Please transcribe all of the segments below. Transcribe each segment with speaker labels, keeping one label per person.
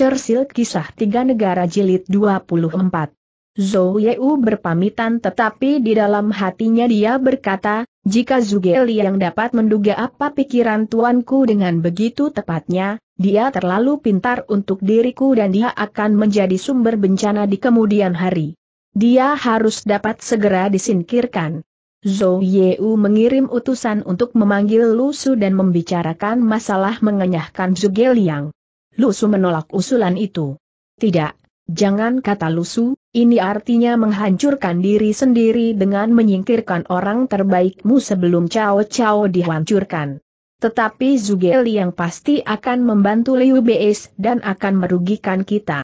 Speaker 1: Cersil Kisah Tiga Negara Jilid 24 Zhou Yeu berpamitan tetapi di dalam hatinya dia berkata, jika Zugeli yang dapat menduga apa pikiran tuanku dengan begitu tepatnya, dia terlalu pintar untuk diriku dan dia akan menjadi sumber bencana di kemudian hari. Dia harus dapat segera disingkirkan. Zhou Yeu mengirim utusan untuk memanggil Lusu dan membicarakan masalah mengenyahkan yang. Lusu menolak usulan itu. Tidak, jangan kata Lusu, ini artinya menghancurkan diri sendiri dengan menyingkirkan orang terbaikmu sebelum Cao Cao dihancurkan. Tetapi Zugeli yang pasti akan membantu Liu Beis dan akan merugikan kita.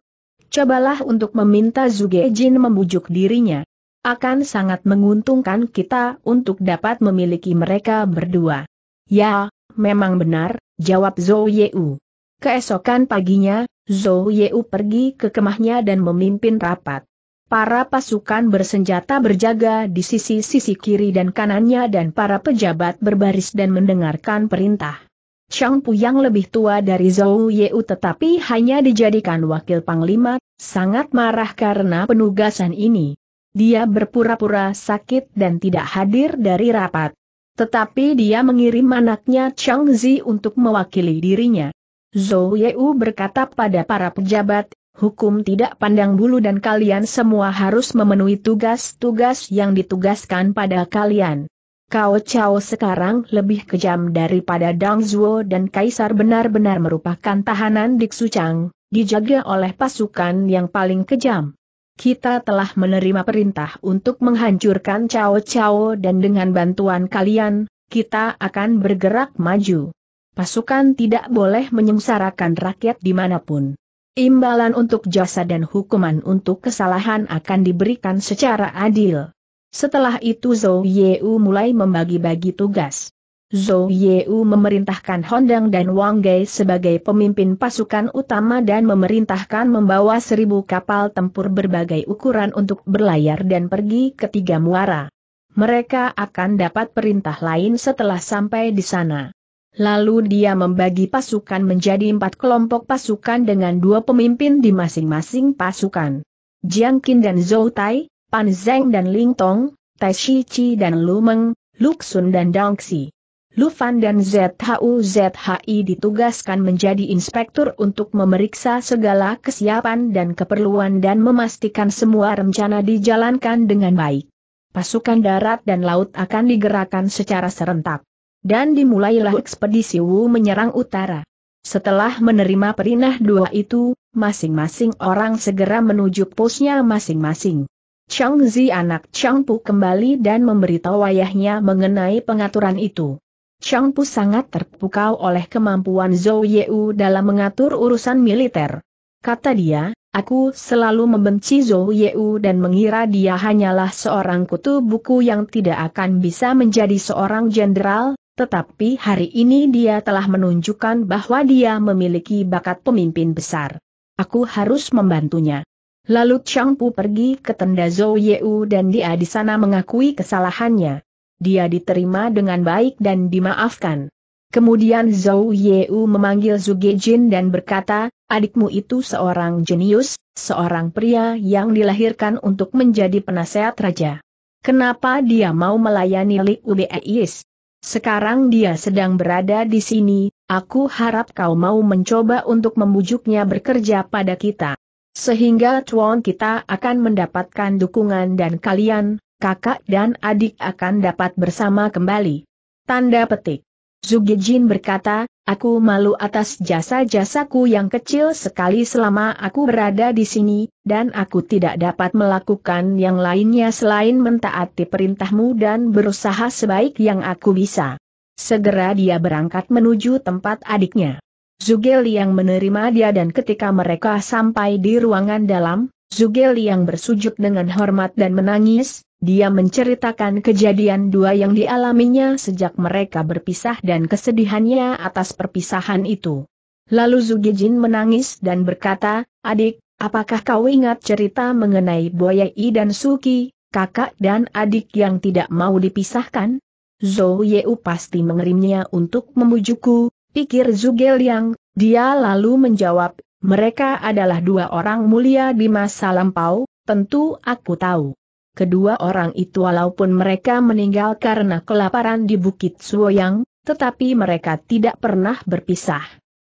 Speaker 1: Cobalah untuk meminta Zuge Jin membujuk dirinya. Akan sangat menguntungkan kita untuk dapat memiliki mereka berdua. Ya, memang benar, jawab Zhou Yeu. Keesokan paginya, Zhou Yeu pergi ke kemahnya dan memimpin rapat. Para pasukan bersenjata berjaga di sisi-sisi kiri dan kanannya dan para pejabat berbaris dan mendengarkan perintah. Chang Pu yang lebih tua dari Zhou Yeu tetapi hanya dijadikan wakil panglima, sangat marah karena penugasan ini. Dia berpura-pura sakit dan tidak hadir dari rapat. Tetapi dia mengirim anaknya Chang Zi untuk mewakili dirinya. Zhou Yeu berkata pada para pejabat, hukum tidak pandang bulu dan kalian semua harus memenuhi tugas-tugas yang ditugaskan pada kalian. Kao Chao sekarang lebih kejam daripada Dang Zuo dan Kaisar benar-benar merupakan tahanan di Xuchang, dijaga oleh pasukan yang paling kejam. Kita telah menerima perintah untuk menghancurkan Cao Chao dan dengan bantuan kalian, kita akan bergerak maju. Pasukan tidak boleh menyengsarakan rakyat dimanapun. Imbalan untuk jasa dan hukuman untuk kesalahan akan diberikan secara adil. Setelah itu Zhou Yeu mulai membagi-bagi tugas. Zhou Yeu memerintahkan Hondang dan Wang Gai sebagai pemimpin pasukan utama dan memerintahkan membawa seribu kapal tempur berbagai ukuran untuk berlayar dan pergi ke tiga muara. Mereka akan dapat perintah lain setelah sampai di sana. Lalu dia membagi pasukan menjadi empat kelompok pasukan dengan dua pemimpin di masing-masing pasukan. Jiang Qin dan Zhou Tai, Pan Zeng dan Ling Tong, Tai Shi Chi dan Lu Meng, Lu Xun dan Dong Xi. Lu Fan dan ZHU ZHI ditugaskan menjadi inspektur untuk memeriksa segala kesiapan dan keperluan dan memastikan semua rencana dijalankan dengan baik. Pasukan darat dan laut akan digerakkan secara serentak dan dimulailah ekspedisi Wu menyerang utara. Setelah menerima perintah dua itu, masing-masing orang segera menuju posnya masing-masing. Chang Zi anak Chang Pu kembali dan memberitahu ayahnya mengenai pengaturan itu. Chang Pu sangat terpukau oleh kemampuan Zhou Yeu dalam mengatur urusan militer. Kata dia, aku selalu membenci Zhou Yeu dan mengira dia hanyalah seorang kutu buku yang tidak akan bisa menjadi seorang jenderal, tetapi hari ini dia telah menunjukkan bahwa dia memiliki bakat pemimpin besar. Aku harus membantunya. Lalu Chang Pu pergi ke tenda Zhou Yeu dan dia di sana mengakui kesalahannya. Dia diterima dengan baik dan dimaafkan. Kemudian Zhou Yeu memanggil Zuge Jin dan berkata, adikmu itu seorang jenius, seorang pria yang dilahirkan untuk menjadi penasehat raja. Kenapa dia mau melayani Li Ubeis? Sekarang dia sedang berada di sini, aku harap kau mau mencoba untuk membujuknya bekerja pada kita. Sehingga cuan kita akan mendapatkan dukungan dan kalian, kakak dan adik akan dapat bersama kembali. Tanda petik. Zugijin berkata, Aku malu atas jasa-jasaku yang kecil sekali selama aku berada di sini, dan aku tidak dapat melakukan yang lainnya selain mentaati perintahmu dan berusaha sebaik yang aku bisa. Segera dia berangkat menuju tempat adiknya. Zugel yang menerima dia dan ketika mereka sampai di ruangan dalam, Zugel yang bersujud dengan hormat dan menangis, dia menceritakan kejadian dua yang dialaminya sejak mereka berpisah dan kesedihannya atas perpisahan itu. Lalu Zugijin menangis dan berkata, adik, apakah kau ingat cerita mengenai Boyai dan Suki, kakak dan adik yang tidak mau dipisahkan? Zhou Yeu pasti mengerimnya untuk memujuku, pikir Zugel yang, dia lalu menjawab, mereka adalah dua orang mulia di masa lampau, tentu aku tahu kedua orang itu walaupun mereka meninggal karena kelaparan di Bukit Suoyang, tetapi mereka tidak pernah berpisah.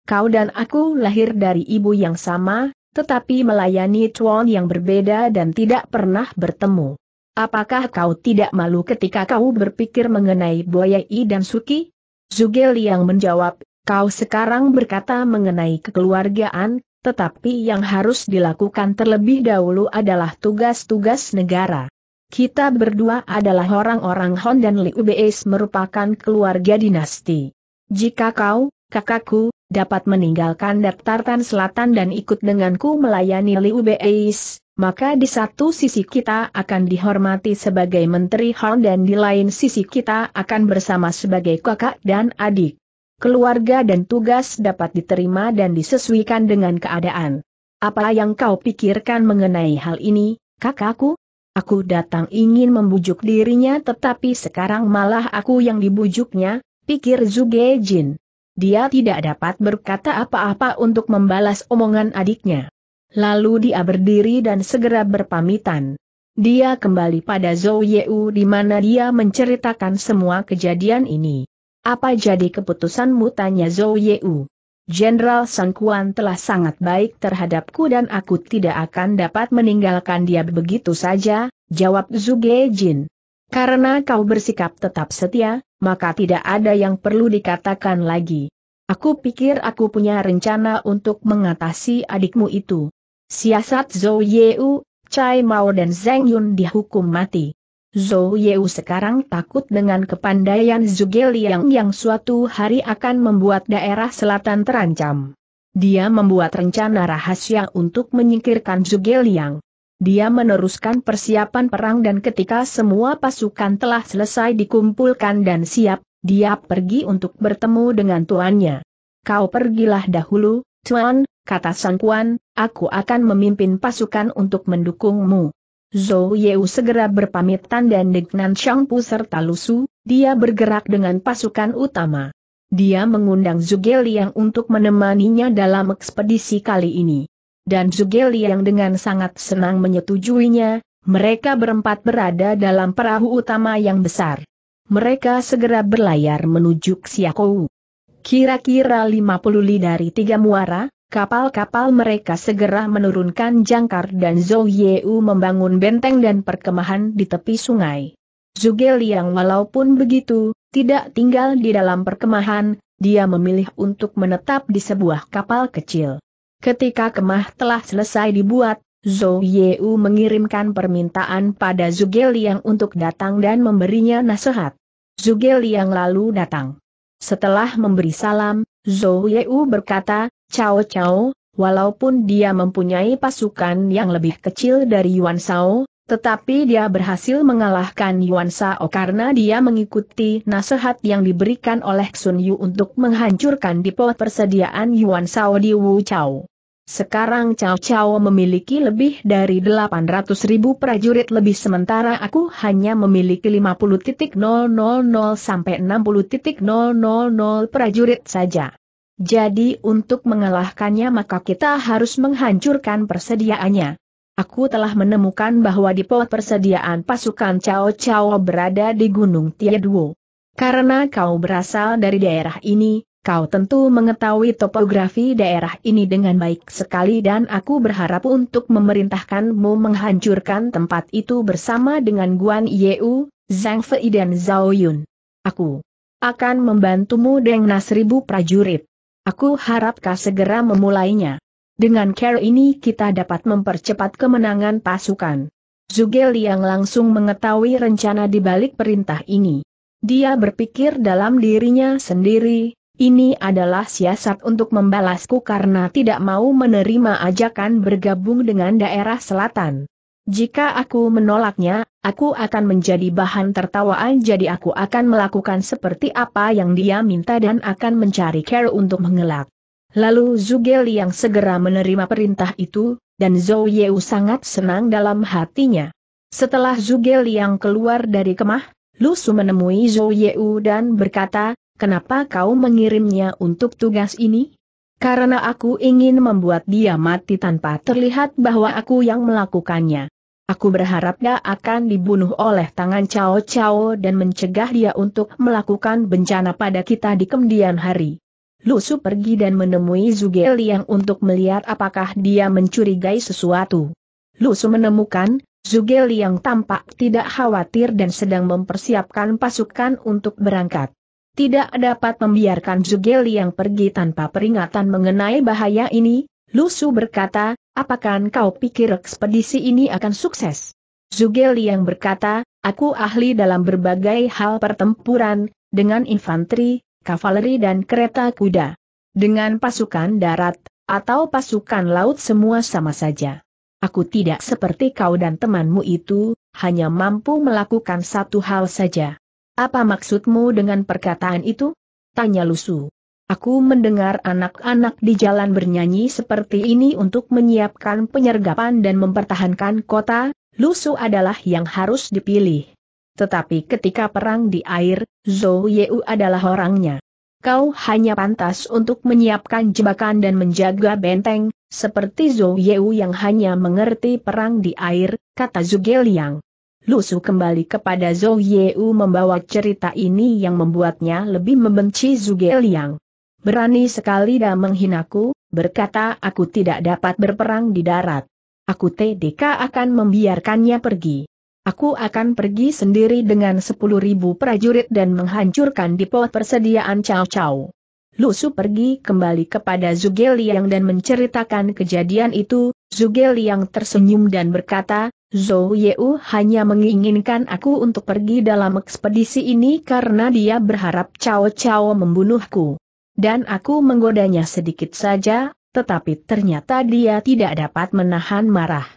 Speaker 1: Kau dan aku lahir dari ibu yang sama, tetapi melayani cuan yang berbeda dan tidak pernah bertemu. Apakah kau tidak malu ketika kau berpikir mengenai Boyai dan Suki? Zugel yang menjawab, kau sekarang berkata mengenai kekeluargaan, tetapi yang harus dilakukan terlebih dahulu adalah tugas-tugas negara. Kita berdua adalah orang-orang Hon dan Liu Beis merupakan keluarga dinasti. Jika kau, kakakku, dapat meninggalkan Tan Selatan dan ikut denganku melayani Liu Beis, maka di satu sisi kita akan dihormati sebagai Menteri Hon dan di lain sisi kita akan bersama sebagai kakak dan adik keluarga dan tugas dapat diterima dan disesuaikan dengan keadaan. Apa yang kau pikirkan mengenai hal ini, kakakku? Aku datang ingin membujuk dirinya tetapi sekarang malah aku yang dibujuknya, pikir Zuge Jin. Dia tidak dapat berkata apa-apa untuk membalas omongan adiknya. Lalu dia berdiri dan segera berpamitan. Dia kembali pada Zou Yeu di mana dia menceritakan semua kejadian ini. Apa jadi keputusanmu tanya Zhou Yeu? Jenderal Sun Quan telah sangat baik terhadapku dan aku tidak akan dapat meninggalkan dia begitu saja, jawab Zuge Jin. Karena kau bersikap tetap setia, maka tidak ada yang perlu dikatakan lagi. Aku pikir aku punya rencana untuk mengatasi adikmu itu. Siasat Zhou Yeu, Cai Mao dan Zheng Yun dihukum mati. Zhou Yeu sekarang takut dengan kepandaian Zhuge Liang yang suatu hari akan membuat daerah selatan terancam. Dia membuat rencana rahasia untuk menyingkirkan Zhuge Liang. Dia meneruskan persiapan perang dan ketika semua pasukan telah selesai dikumpulkan dan siap, dia pergi untuk bertemu dengan tuannya. Kau pergilah dahulu, tuan, kata Sang Kuan, aku akan memimpin pasukan untuk mendukungmu. Zhou Yeu segera berpamitan dan dengan Pu serta Lusu, dia bergerak dengan pasukan utama. Dia mengundang Zhuge Liang untuk menemaninya dalam ekspedisi kali ini. Dan Zhuge Liang dengan sangat senang menyetujuinya, mereka berempat berada dalam perahu utama yang besar. Mereka segera berlayar menuju Xiakou. Kira-kira 50 li dari tiga muara, Kapal-kapal mereka segera menurunkan jangkar dan Zhou Yeu membangun benteng dan perkemahan di tepi sungai. Zhuge Liang walaupun begitu, tidak tinggal di dalam perkemahan, dia memilih untuk menetap di sebuah kapal kecil. Ketika kemah telah selesai dibuat, Zhou Yeu mengirimkan permintaan pada Zhuge Liang untuk datang dan memberinya nasihat. Zhuge Liang lalu datang. Setelah memberi salam, Zhou Yeu berkata, Cao Cao, walaupun dia mempunyai pasukan yang lebih kecil dari Yuan Sao, tetapi dia berhasil mengalahkan Yuan Sao karena dia mengikuti nasihat yang diberikan oleh Sun Yu untuk menghancurkan depot persediaan Yuan Sao di Wu Chao. Sekarang Cao Cao memiliki lebih dari 800 ribu prajurit lebih sementara aku hanya memiliki 50.000 sampai 60.000 prajurit saja. Jadi untuk mengalahkannya maka kita harus menghancurkan persediaannya. Aku telah menemukan bahwa di pot persediaan pasukan Cao Cao berada di Gunung Tieduo. Karena kau berasal dari daerah ini, kau tentu mengetahui topografi daerah ini dengan baik sekali dan aku berharap untuk memerintahkanmu menghancurkan tempat itu bersama dengan Guan Yeu, Zhang Fei dan Zhao Yun. Aku akan membantumu dengan seribu prajurit. Aku harap kau segera memulainya. Dengan care ini kita dapat mempercepat kemenangan pasukan. Zugel yang langsung mengetahui rencana di balik perintah ini. Dia berpikir dalam dirinya sendiri, ini adalah siasat untuk membalasku karena tidak mau menerima ajakan bergabung dengan daerah selatan. Jika aku menolaknya, Aku akan menjadi bahan tertawaan jadi aku akan melakukan seperti apa yang dia minta dan akan mencari care untuk mengelak. Lalu Zugel yang segera menerima perintah itu, dan Zhou Yeu sangat senang dalam hatinya. Setelah Zugel yang keluar dari kemah, Lusu menemui Zhou Yeu dan berkata, kenapa kau mengirimnya untuk tugas ini? Karena aku ingin membuat dia mati tanpa terlihat bahwa aku yang melakukannya. Aku berharap dia akan dibunuh oleh tangan Cao Cao dan mencegah dia untuk melakukan bencana pada kita di kemudian hari. Lusu pergi dan menemui Zuge Liang untuk melihat apakah dia mencurigai sesuatu. Lusu menemukan, Zuge Liang tampak tidak khawatir dan sedang mempersiapkan pasukan untuk berangkat. Tidak dapat membiarkan Zuge Liang pergi tanpa peringatan mengenai bahaya ini, Lusu berkata, Apakah kau pikir ekspedisi ini akan sukses? Zugeli yang berkata, aku ahli dalam berbagai hal pertempuran, dengan infanteri, kavaleri dan kereta kuda. Dengan pasukan darat, atau pasukan laut semua sama saja. Aku tidak seperti kau dan temanmu itu, hanya mampu melakukan satu hal saja. Apa maksudmu dengan perkataan itu? Tanya Lusu. Aku mendengar anak-anak di jalan bernyanyi seperti ini untuk menyiapkan penyergapan dan mempertahankan kota, Lusu adalah yang harus dipilih. Tetapi ketika perang di air, Zhou Yeu adalah orangnya. Kau hanya pantas untuk menyiapkan jebakan dan menjaga benteng, seperti Zhou Yeu yang hanya mengerti perang di air, kata Zhuge Liang. Lusu kembali kepada Zhou Yeu membawa cerita ini yang membuatnya lebih membenci Zhuge Liang berani sekali dan menghinaku, berkata aku tidak dapat berperang di darat. Aku TDK akan membiarkannya pergi. Aku akan pergi sendiri dengan sepuluh prajurit dan menghancurkan depo persediaan Cao Cao. Lusu pergi kembali kepada Liang dan menceritakan kejadian itu, Liang tersenyum dan berkata, Zhou Yeu hanya menginginkan aku untuk pergi dalam ekspedisi ini karena dia berharap Cao Cao membunuhku dan aku menggodanya sedikit saja, tetapi ternyata dia tidak dapat menahan marah.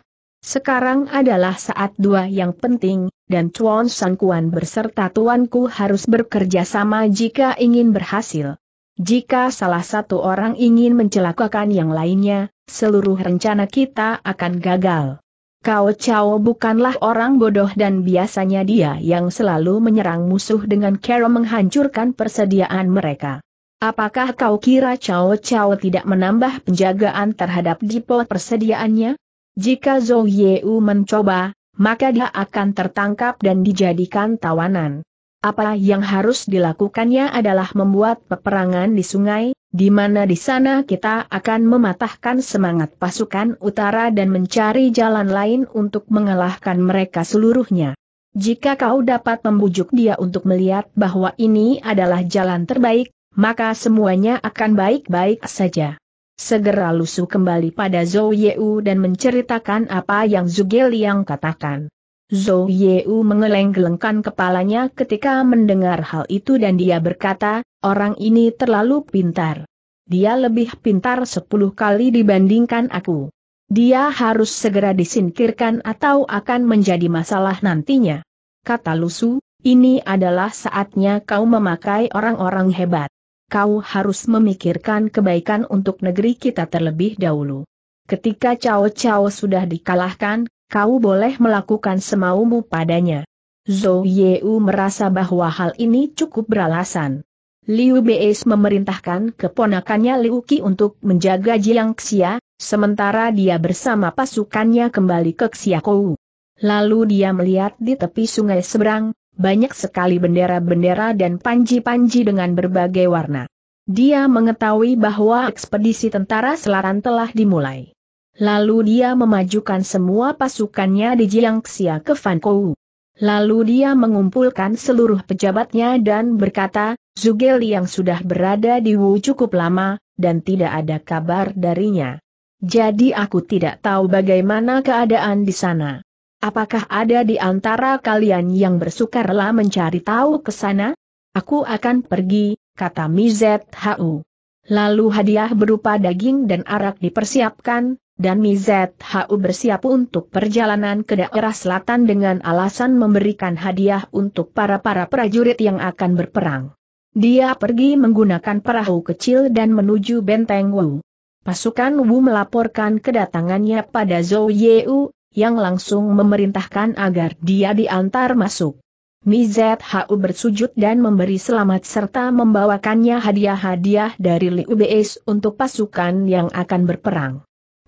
Speaker 1: Sekarang adalah saat dua yang penting, dan Chuan Sangkuan berserta tuanku harus bekerja sama jika ingin berhasil. Jika salah satu orang ingin mencelakakan yang lainnya, seluruh rencana kita akan gagal. Kau Chao bukanlah orang bodoh dan biasanya dia yang selalu menyerang musuh dengan cara menghancurkan persediaan mereka. Apakah kau kira Cao Cao tidak menambah penjagaan terhadap depot persediaannya? Jika Zhou Yeu mencoba, maka dia akan tertangkap dan dijadikan tawanan. Apa yang harus dilakukannya adalah membuat peperangan di sungai, di mana di sana kita akan mematahkan semangat pasukan utara dan mencari jalan lain untuk mengalahkan mereka seluruhnya. Jika kau dapat membujuk dia untuk melihat bahwa ini adalah jalan terbaik, maka semuanya akan baik-baik saja. Segera Lusu kembali pada Zhou Yeu dan menceritakan apa yang Zuge Liang katakan. Zhou Yeu mengeleng-gelengkan kepalanya ketika mendengar hal itu dan dia berkata, orang ini terlalu pintar. Dia lebih pintar sepuluh kali dibandingkan aku. Dia harus segera disingkirkan atau akan menjadi masalah nantinya. Kata Lusu, ini adalah saatnya kau memakai orang-orang hebat kau harus memikirkan kebaikan untuk negeri kita terlebih dahulu. Ketika Cao Cao sudah dikalahkan, kau boleh melakukan semaumu padanya. Zhou Yeu merasa bahwa hal ini cukup beralasan. Liu Beis memerintahkan keponakannya Liu Qi untuk menjaga Jiang Xia, sementara dia bersama pasukannya kembali ke Xia Kou. Lalu dia melihat di tepi sungai seberang, banyak sekali bendera-bendera dan panji-panji dengan berbagai warna. Dia mengetahui bahwa ekspedisi tentara selatan telah dimulai. Lalu dia memajukan semua pasukannya di Jiangxia ke Fankou. Lalu dia mengumpulkan seluruh pejabatnya dan berkata, Zugeli yang sudah berada di Wu cukup lama, dan tidak ada kabar darinya. Jadi aku tidak tahu bagaimana keadaan di sana. Apakah ada di antara kalian yang bersukarela mencari tahu ke sana? Aku akan pergi, kata Mizhu. Lalu hadiah berupa daging dan arak dipersiapkan, dan Mizhu bersiap untuk perjalanan ke daerah selatan dengan alasan memberikan hadiah untuk para-para prajurit yang akan berperang. Dia pergi menggunakan perahu kecil dan menuju benteng Wu. Pasukan Wu melaporkan kedatangannya pada Zhou Yeu, yang langsung memerintahkan agar dia diantar masuk. Hu bersujud dan memberi selamat serta membawakannya hadiah-hadiah dari Liu Beis untuk pasukan yang akan berperang.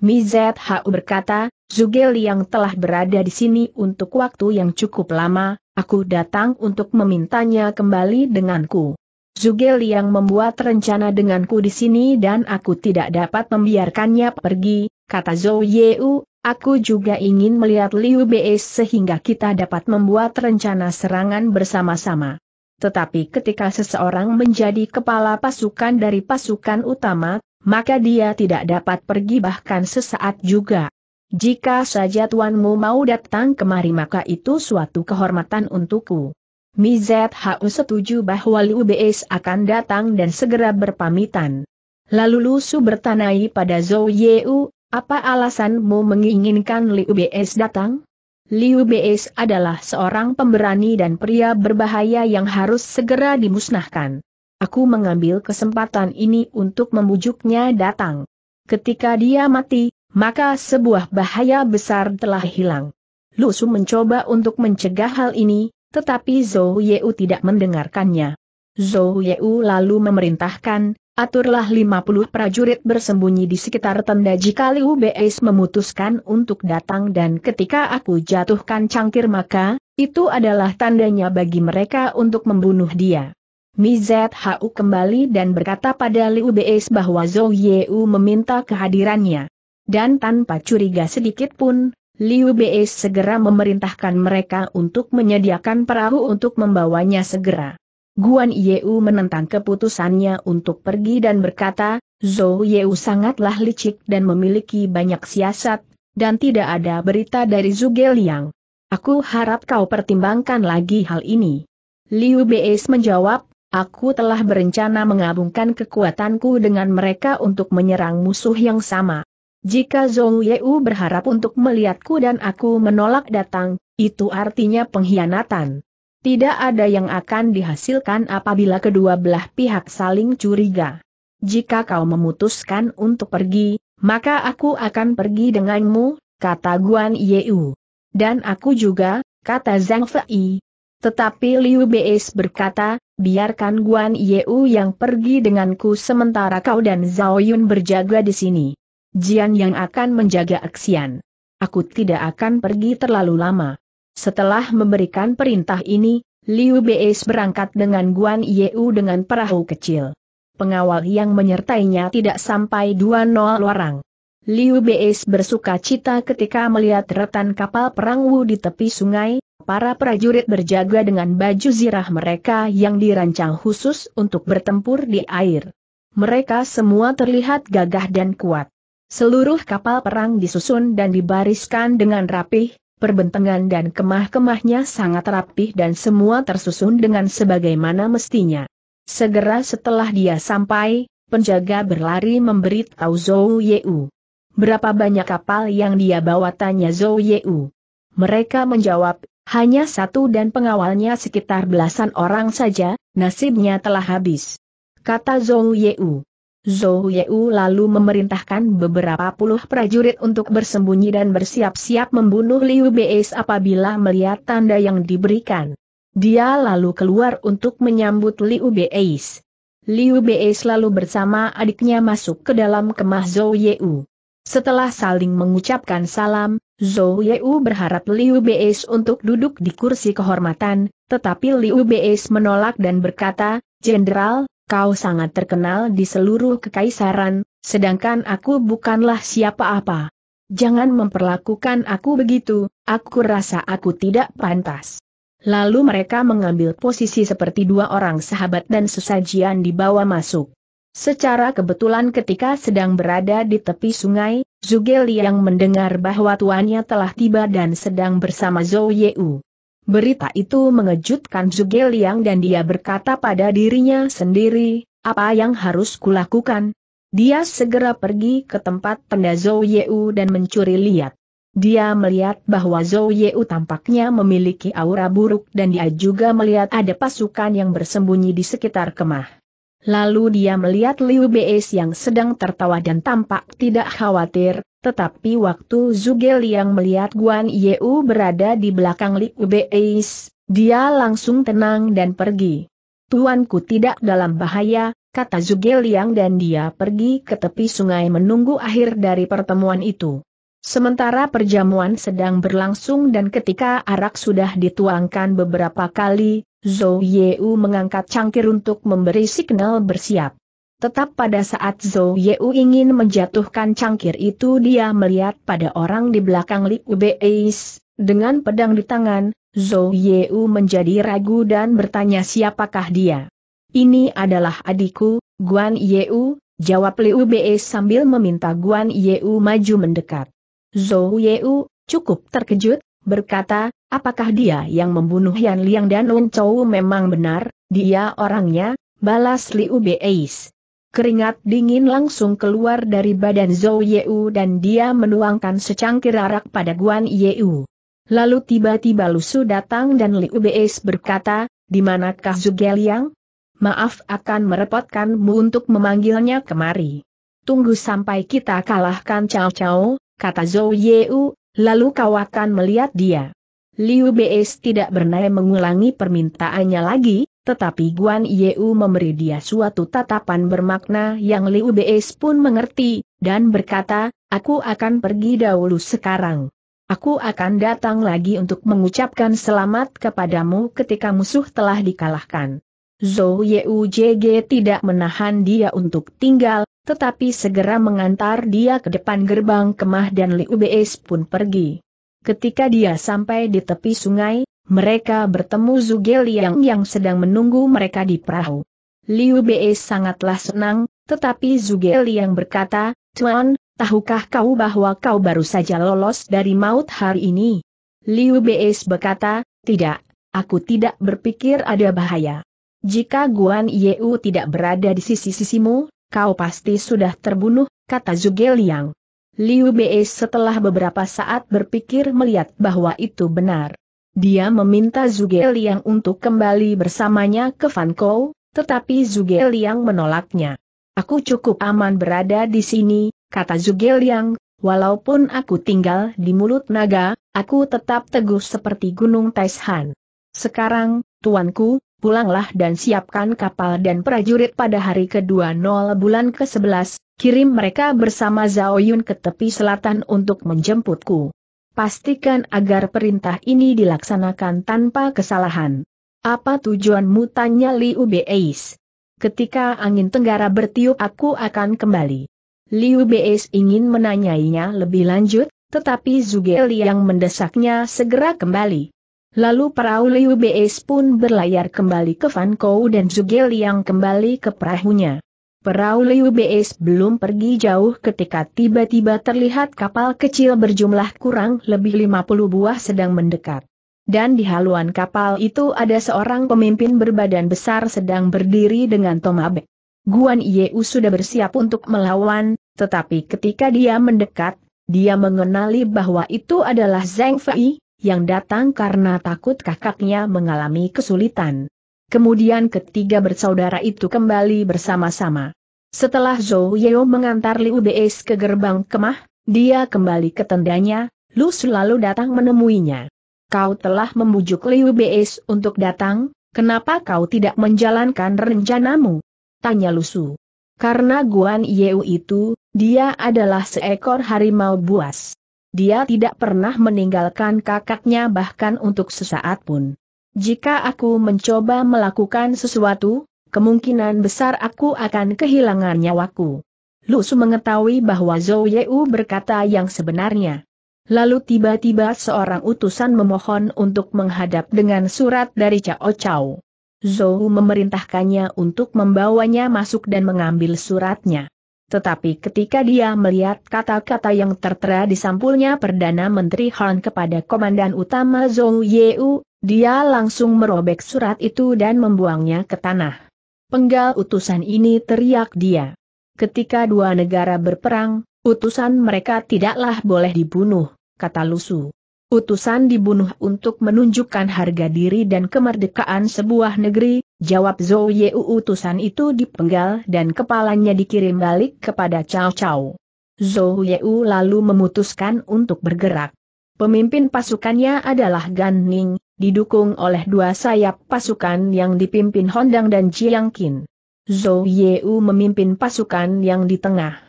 Speaker 1: Hu berkata, Zugel yang telah berada di sini untuk waktu yang cukup lama, aku datang untuk memintanya kembali denganku. Zugel yang membuat rencana denganku di sini dan aku tidak dapat membiarkannya pergi, kata Zhou Yeu, Aku juga ingin melihat Liu Bei sehingga kita dapat membuat rencana serangan bersama-sama. Tetapi ketika seseorang menjadi kepala pasukan dari pasukan utama, maka dia tidak dapat pergi bahkan sesaat juga. Jika saja tuanmu mau datang kemari maka itu suatu kehormatan untukku. Mizhu setuju bahwa Liu Bei akan datang dan segera berpamitan. Lalu Lusu bertanai pada Zhou Yeu, apa alasanmu menginginkan Liu Bs datang? Liu Bs adalah seorang pemberani dan pria berbahaya yang harus segera dimusnahkan. Aku mengambil kesempatan ini untuk membujuknya datang. Ketika dia mati, maka sebuah bahaya besar telah hilang. Lu Su mencoba untuk mencegah hal ini, tetapi Zhou Yeu tidak mendengarkannya. Zhou Yeu lalu memerintahkan, Aturlah 50 prajurit bersembunyi di sekitar tenda jika Liu Beis memutuskan untuk datang dan ketika aku jatuhkan cangkir maka, itu adalah tandanya bagi mereka untuk membunuh dia. Mizhu kembali dan berkata pada Liu Beis bahwa Zhou Yeu meminta kehadirannya. Dan tanpa curiga sedikit pun, Liu Beis segera memerintahkan mereka untuk menyediakan perahu untuk membawanya segera. Guan Yeu menentang keputusannya untuk pergi dan berkata, Zhou Yeu sangatlah licik dan memiliki banyak siasat, dan tidak ada berita dari Zuge Liang. Aku harap kau pertimbangkan lagi hal ini. Liu Beis menjawab, aku telah berencana mengabungkan kekuatanku dengan mereka untuk menyerang musuh yang sama. Jika Zhou Yeu berharap untuk melihatku dan aku menolak datang, itu artinya pengkhianatan. Tidak ada yang akan dihasilkan apabila kedua belah pihak saling curiga. Jika kau memutuskan untuk pergi, maka aku akan pergi denganmu, kata Guan Yeu. Dan aku juga, kata Zhang Fei. Tetapi Liu Beis berkata, biarkan Guan Yeu yang pergi denganku sementara kau dan Zhao Yun berjaga di sini. Jian yang akan menjaga Aksian. Aku tidak akan pergi terlalu lama. Setelah memberikan perintah ini, Liu Beis berangkat dengan Guan Yeu dengan perahu kecil. Pengawal yang menyertainya tidak sampai dua nol orang. Liu Beis bersuka cita ketika melihat retan kapal perang Wu di tepi sungai, para prajurit berjaga dengan baju zirah mereka yang dirancang khusus untuk bertempur di air. Mereka semua terlihat gagah dan kuat. Seluruh kapal perang disusun dan dibariskan dengan rapih, Perbentengan dan kemah-kemahnya sangat rapih dan semua tersusun dengan sebagaimana mestinya. Segera setelah dia sampai, penjaga berlari memberitahu Zhou Yeu. Berapa banyak kapal yang dia bawa tanya Zhou Yeu. Mereka menjawab, hanya satu dan pengawalnya sekitar belasan orang saja, nasibnya telah habis. Kata Zhou Yeu. Zhou Yeu lalu memerintahkan beberapa puluh prajurit untuk bersembunyi dan bersiap-siap membunuh Liu Beis apabila melihat tanda yang diberikan. Dia lalu keluar untuk menyambut Liu Beis. Liu Beis lalu bersama adiknya masuk ke dalam kemah Zhou Yeu. Setelah saling mengucapkan salam, Zhou Yeu berharap Liu Beis untuk duduk di kursi kehormatan, tetapi Liu Beis menolak dan berkata, Jenderal, kau sangat terkenal di seluruh kekaisaran, sedangkan aku bukanlah siapa-apa. Jangan memperlakukan aku begitu, aku rasa aku tidak pantas. Lalu mereka mengambil posisi seperti dua orang sahabat dan sesajian dibawa masuk. Secara kebetulan ketika sedang berada di tepi sungai, Zugeli yang mendengar bahwa tuannya telah tiba dan sedang bersama Zhou Yeu. Berita itu mengejutkan Zhuge Liang dan dia berkata pada dirinya sendiri, apa yang harus kulakukan? Dia segera pergi ke tempat tenda Zhou Yeu dan mencuri lihat. Dia melihat bahwa Zhou Yeu tampaknya memiliki aura buruk dan dia juga melihat ada pasukan yang bersembunyi di sekitar kemah. Lalu dia melihat Liu Bei yang sedang tertawa dan tampak tidak khawatir, tetapi waktu Zugel Liang melihat Guan Yeu berada di belakang Liu Ubeis, dia langsung tenang dan pergi. Tuanku tidak dalam bahaya, kata Zugel Liang dan dia pergi ke tepi sungai menunggu akhir dari pertemuan itu. Sementara perjamuan sedang berlangsung dan ketika arak sudah dituangkan beberapa kali, Zhou Yeu mengangkat cangkir untuk memberi signal bersiap. Tetap pada saat Zhou Yeu ingin menjatuhkan cangkir itu dia melihat pada orang di belakang Li Ubeis, dengan pedang di tangan, Zhou Yeu menjadi ragu dan bertanya siapakah dia. Ini adalah adikku, Guan Yeu, jawab Li Ubeis sambil meminta Guan Yeu maju mendekat. Zhou Yeu, cukup terkejut, berkata, apakah dia yang membunuh Yan Liang dan Un Chou memang benar, dia orangnya, balas Li Ubeis. Keringat dingin langsung keluar dari badan Zhou Yeu dan dia menuangkan secangkir arak pada Guan Yeu. Lalu tiba-tiba Lusu datang dan Liu Beis berkata, di manakah Liang? Maaf akan merepotkanmu untuk memanggilnya kemari. Tunggu sampai kita kalahkan Cao Cao, kata Zhou Yeu, lalu kau akan melihat dia. Liu Beis tidak bernaya mengulangi permintaannya lagi, tetapi Guan Yeu memberi dia suatu tatapan bermakna yang Liu Beis pun mengerti, dan berkata, aku akan pergi dahulu sekarang. Aku akan datang lagi untuk mengucapkan selamat kepadamu ketika musuh telah dikalahkan. Zhou Yeu Jie tidak menahan dia untuk tinggal, tetapi segera mengantar dia ke depan gerbang kemah dan Liu Beis pun pergi. Ketika dia sampai di tepi sungai, mereka bertemu Zugeliang yang sedang menunggu mereka di perahu. Liu Bei sangatlah senang, tetapi Zugeliang berkata, Tuan, tahukah kau bahwa kau baru saja lolos dari maut hari ini? Liu Bei berkata, tidak, aku tidak berpikir ada bahaya. Jika Guan Yeu tidak berada di sisi-sisimu, kau pasti sudah terbunuh, kata Zugeliang. Liu Bei setelah beberapa saat berpikir melihat bahwa itu benar. Dia meminta Zuge Liang untuk kembali bersamanya ke Fankou, tetapi Zuge Liang menolaknya. Aku cukup aman berada di sini, kata Zuge Liang, walaupun aku tinggal di mulut naga, aku tetap teguh seperti gunung Taishan. Sekarang, tuanku, pulanglah dan siapkan kapal dan prajurit pada hari kedua nol bulan ke-11, kirim mereka bersama Zhao Yun ke tepi selatan untuk menjemputku pastikan agar perintah ini dilaksanakan tanpa kesalahan. Apa tujuanmu tanya Liu Beis? Ketika angin tenggara bertiup aku akan kembali. Liu Beis ingin menanyainya lebih lanjut, tetapi Zuge Liang mendesaknya segera kembali. Lalu perahu Liu Beis pun berlayar kembali ke Van Kou dan Zuge Liang kembali ke perahunya. Perahu Liu Beis belum pergi jauh ketika tiba-tiba terlihat kapal kecil berjumlah kurang lebih 50 buah sedang mendekat. Dan di haluan kapal itu ada seorang pemimpin berbadan besar sedang berdiri dengan tomabe. Guan Yeu sudah bersiap untuk melawan, tetapi ketika dia mendekat, dia mengenali bahwa itu adalah Zhang Fei, yang datang karena takut kakaknya mengalami kesulitan. Kemudian ketiga bersaudara itu kembali bersama-sama. Setelah Zhou Yeo mengantar Liu Beis ke gerbang kemah, dia kembali ke tendanya, Lu selalu datang menemuinya. Kau telah membujuk Liu Beis untuk datang, kenapa kau tidak menjalankan rencanamu? Tanya Lu Su. Karena Guan Yeo itu, dia adalah seekor harimau buas. Dia tidak pernah meninggalkan kakaknya bahkan untuk sesaat pun. Jika aku mencoba melakukan sesuatu, kemungkinan besar aku akan kehilangan nyawaku. Lu Su mengetahui bahwa Zhou Yeu berkata yang sebenarnya. Lalu tiba-tiba seorang utusan memohon untuk menghadap dengan surat dari Cao Cao. Zhou memerintahkannya untuk membawanya masuk dan mengambil suratnya. Tetapi ketika dia melihat kata-kata yang tertera di sampulnya Perdana Menteri Han kepada Komandan Utama Zhou Yeu, dia langsung merobek surat itu dan membuangnya ke tanah. Penggal utusan ini teriak dia. Ketika dua negara berperang, utusan mereka tidaklah boleh dibunuh, kata Lusu. Utusan dibunuh untuk menunjukkan harga diri dan kemerdekaan sebuah negeri, jawab Zhou Yeu utusan itu dipenggal dan kepalanya dikirim balik kepada Cao Cao. Zhou Yeu lalu memutuskan untuk bergerak. Pemimpin pasukannya adalah Gan Ning, didukung oleh dua sayap pasukan yang dipimpin Hondang dan Jiang Qin. Zhou Yeu memimpin pasukan yang di tengah.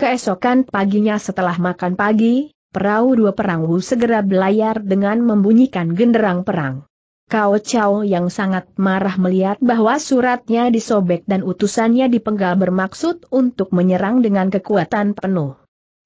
Speaker 1: Keesokan paginya setelah makan pagi, perahu dua perang segera belayar dengan membunyikan genderang perang. Kao Cao yang sangat marah melihat bahwa suratnya disobek dan utusannya dipenggal bermaksud untuk menyerang dengan kekuatan penuh.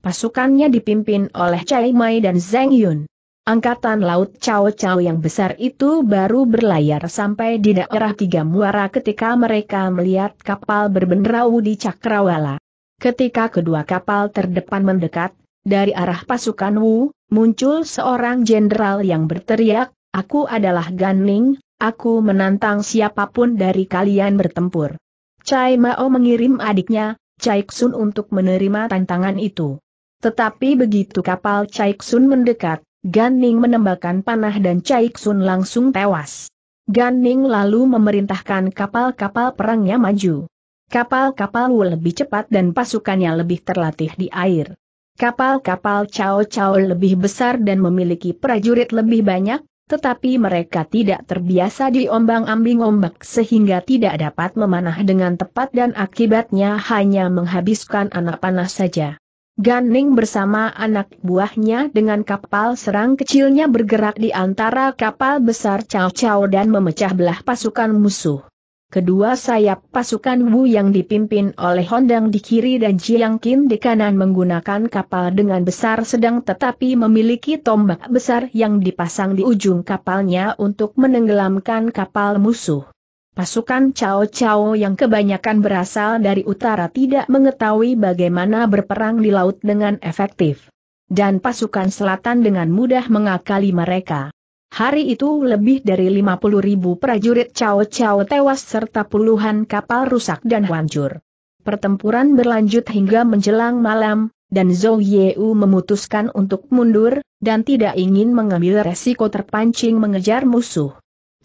Speaker 1: Pasukannya dipimpin oleh Cai Mai dan Zhang Yun. Angkatan Laut Cao Cao yang besar itu baru berlayar sampai di daerah Tiga Muara ketika mereka melihat kapal berbendera di Cakrawala. Ketika kedua kapal terdepan mendekat, dari arah pasukan Wu, muncul seorang jenderal yang berteriak, Aku adalah Ganning, aku menantang siapapun dari kalian bertempur. Cai Mao mengirim adiknya, Cai Xun untuk menerima tantangan itu. Tetapi begitu kapal Cai Xun mendekat, Gan Ning menembakkan panah dan Chai Sun langsung tewas. Gan Ning lalu memerintahkan kapal-kapal perangnya maju. Kapal-kapal Wu lebih cepat dan pasukannya lebih terlatih di air. Kapal-kapal Cao Cao lebih besar dan memiliki prajurit lebih banyak, tetapi mereka tidak terbiasa diombang-ambing ombak sehingga tidak dapat memanah dengan tepat dan akibatnya hanya menghabiskan anak panah saja. Ganing bersama anak buahnya dengan kapal serang kecilnya bergerak di antara kapal besar Cao Cao dan memecah belah pasukan musuh. Kedua sayap pasukan Wu yang dipimpin oleh Hondang di kiri dan Jiang Qin di kanan menggunakan kapal dengan besar sedang tetapi memiliki tombak besar yang dipasang di ujung kapalnya untuk menenggelamkan kapal musuh. Pasukan Cao Cao yang kebanyakan berasal dari utara tidak mengetahui bagaimana berperang di laut dengan efektif. Dan pasukan selatan dengan mudah mengakali mereka. Hari itu lebih dari 50 ribu prajurit Cao Cao tewas serta puluhan kapal rusak dan hancur. Pertempuran berlanjut hingga menjelang malam, dan Zhou Yeu memutuskan untuk mundur, dan tidak ingin mengambil resiko terpancing mengejar musuh.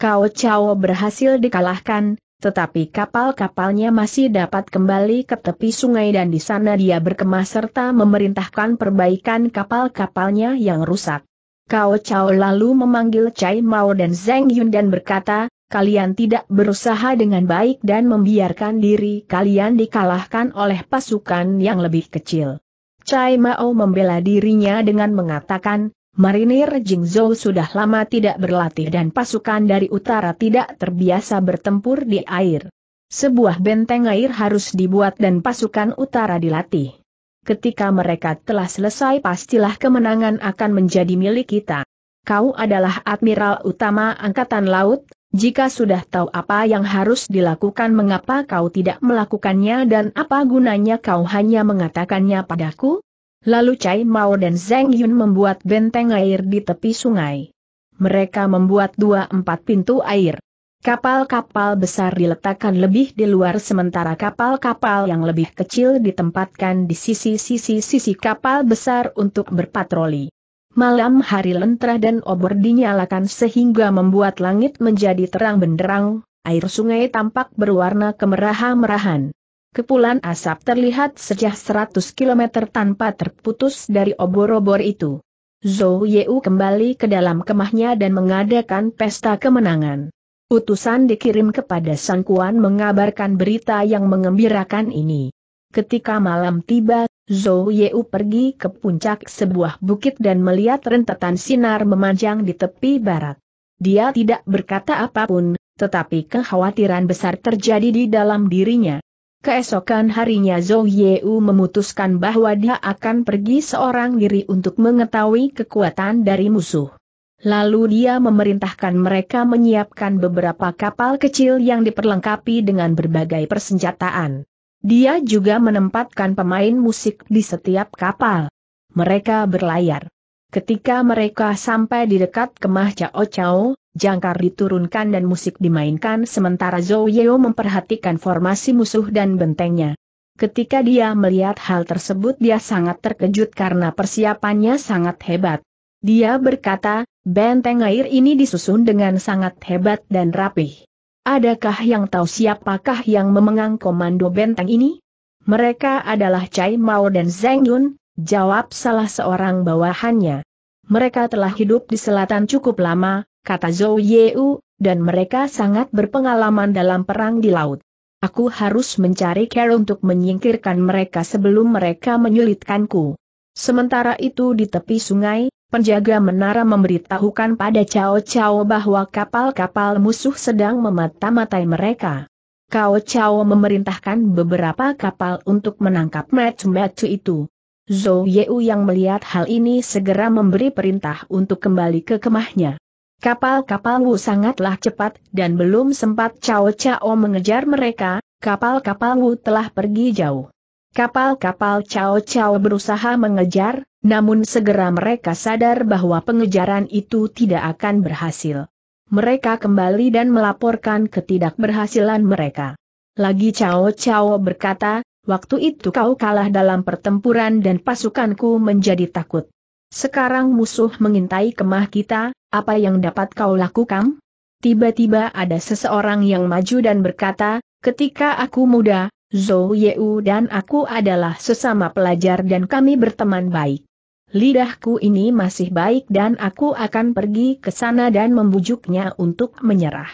Speaker 1: Kau Chao berhasil dikalahkan, tetapi kapal-kapalnya masih dapat kembali ke tepi sungai dan di sana dia berkemah serta memerintahkan perbaikan kapal-kapalnya yang rusak. Kau Chao lalu memanggil Chai Mao dan Zhang Yun dan berkata, kalian tidak berusaha dengan baik dan membiarkan diri kalian dikalahkan oleh pasukan yang lebih kecil. Chai Mao membela dirinya dengan mengatakan, Marinir Jing Zhou sudah lama tidak berlatih dan pasukan dari utara tidak terbiasa bertempur di air. Sebuah benteng air harus dibuat dan pasukan utara dilatih. Ketika mereka telah selesai pastilah kemenangan akan menjadi milik kita. Kau adalah admiral utama angkatan laut, jika sudah tahu apa yang harus dilakukan mengapa kau tidak melakukannya dan apa gunanya kau hanya mengatakannya padaku? Lalu Cai Mao dan Zhang Yun membuat benteng air di tepi sungai. Mereka membuat dua empat pintu air. Kapal-kapal besar diletakkan lebih di luar sementara kapal-kapal yang lebih kecil ditempatkan di sisi-sisi-sisi kapal besar untuk berpatroli. Malam hari lentera dan obor dinyalakan sehingga membuat langit menjadi terang benderang, air sungai tampak berwarna kemerahan-merahan kepulan asap terlihat sejauh 100 km tanpa terputus dari obor-obor itu. Zhou Yeu kembali ke dalam kemahnya dan mengadakan pesta kemenangan. Utusan dikirim kepada Sang Kuan mengabarkan berita yang mengembirakan ini. Ketika malam tiba, Zhou Yeu pergi ke puncak sebuah bukit dan melihat rentetan sinar memanjang di tepi barat. Dia tidak berkata apapun, tetapi kekhawatiran besar terjadi di dalam dirinya. Keesokan harinya Zhou Yeu memutuskan bahwa dia akan pergi seorang diri untuk mengetahui kekuatan dari musuh. Lalu dia memerintahkan mereka menyiapkan beberapa kapal kecil yang diperlengkapi dengan berbagai persenjataan. Dia juga menempatkan pemain musik di setiap kapal. Mereka berlayar. Ketika mereka sampai di dekat kemah Cao Cao, jangkar diturunkan dan musik dimainkan sementara Zhou Yeo memperhatikan formasi musuh dan bentengnya. Ketika dia melihat hal tersebut dia sangat terkejut karena persiapannya sangat hebat. Dia berkata, benteng air ini disusun dengan sangat hebat dan rapih. Adakah yang tahu siapakah yang memegang komando benteng ini? Mereka adalah Cai Mao dan Zeng Yun, Jawab salah seorang bawahannya. Mereka telah hidup di selatan cukup lama, kata Zhou Yeu, dan mereka sangat berpengalaman dalam perang di laut. Aku harus mencari cara untuk menyingkirkan mereka sebelum mereka menyulitkanku. Sementara itu di tepi sungai, penjaga menara memberitahukan pada Cao Cao bahwa kapal-kapal musuh sedang memata-matai mereka. Cao Cao memerintahkan beberapa kapal untuk menangkap Matsu-Matsu itu. Zhou Yeu yang melihat hal ini segera memberi perintah untuk kembali ke kemahnya. Kapal-kapal Wu sangatlah cepat dan belum sempat Cao Cao mengejar mereka, kapal-kapal Wu telah pergi jauh. Kapal-kapal Cao Cao berusaha mengejar, namun segera mereka sadar bahwa pengejaran itu tidak akan berhasil. Mereka kembali dan melaporkan ketidakberhasilan mereka. Lagi Cao Cao berkata, Waktu itu kau kalah dalam pertempuran dan pasukanku menjadi takut. Sekarang musuh mengintai kemah kita, apa yang dapat kau lakukan? Tiba-tiba ada seseorang yang maju dan berkata, ketika aku muda, Zhou Yeu dan aku adalah sesama pelajar dan kami berteman baik. Lidahku ini masih baik dan aku akan pergi ke sana dan membujuknya untuk menyerah.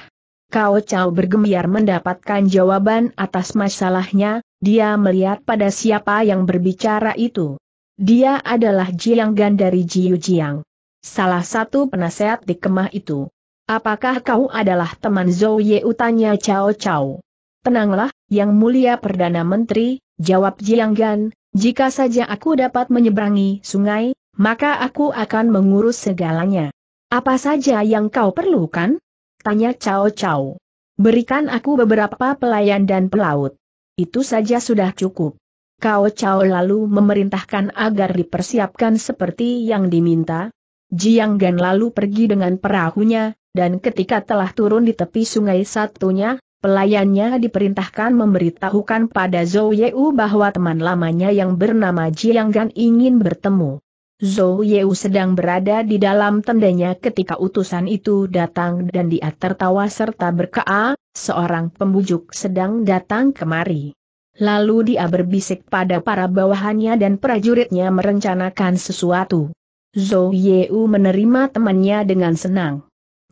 Speaker 1: Kau Chow bergembira mendapatkan jawaban atas masalahnya, dia melihat pada siapa yang berbicara itu. Dia adalah Jiang Gan dari Jiu Jiang. Salah satu penasehat di kemah itu. Apakah kau adalah teman Zhou Ye? Utanya Cao Cao. Tenanglah, Yang Mulia Perdana Menteri, jawab Jiang Gan, jika saja aku dapat menyeberangi sungai, maka aku akan mengurus segalanya. Apa saja yang kau perlukan? Tanya Cao Cao. Berikan aku beberapa pelayan dan pelaut. Itu saja sudah cukup. Kao Chao lalu memerintahkan agar dipersiapkan seperti yang diminta. Jiang Gan lalu pergi dengan perahunya, dan ketika telah turun di tepi sungai satunya, pelayannya diperintahkan memberitahukan pada Zhou Yeu bahwa teman lamanya yang bernama Jiang Gan ingin bertemu. Zhou Yeu sedang berada di dalam tendanya ketika utusan itu datang dan dia tertawa serta berkaa, seorang pembujuk sedang datang kemari. Lalu dia berbisik pada para bawahannya dan prajuritnya merencanakan sesuatu. Zhou Yeu menerima temannya dengan senang.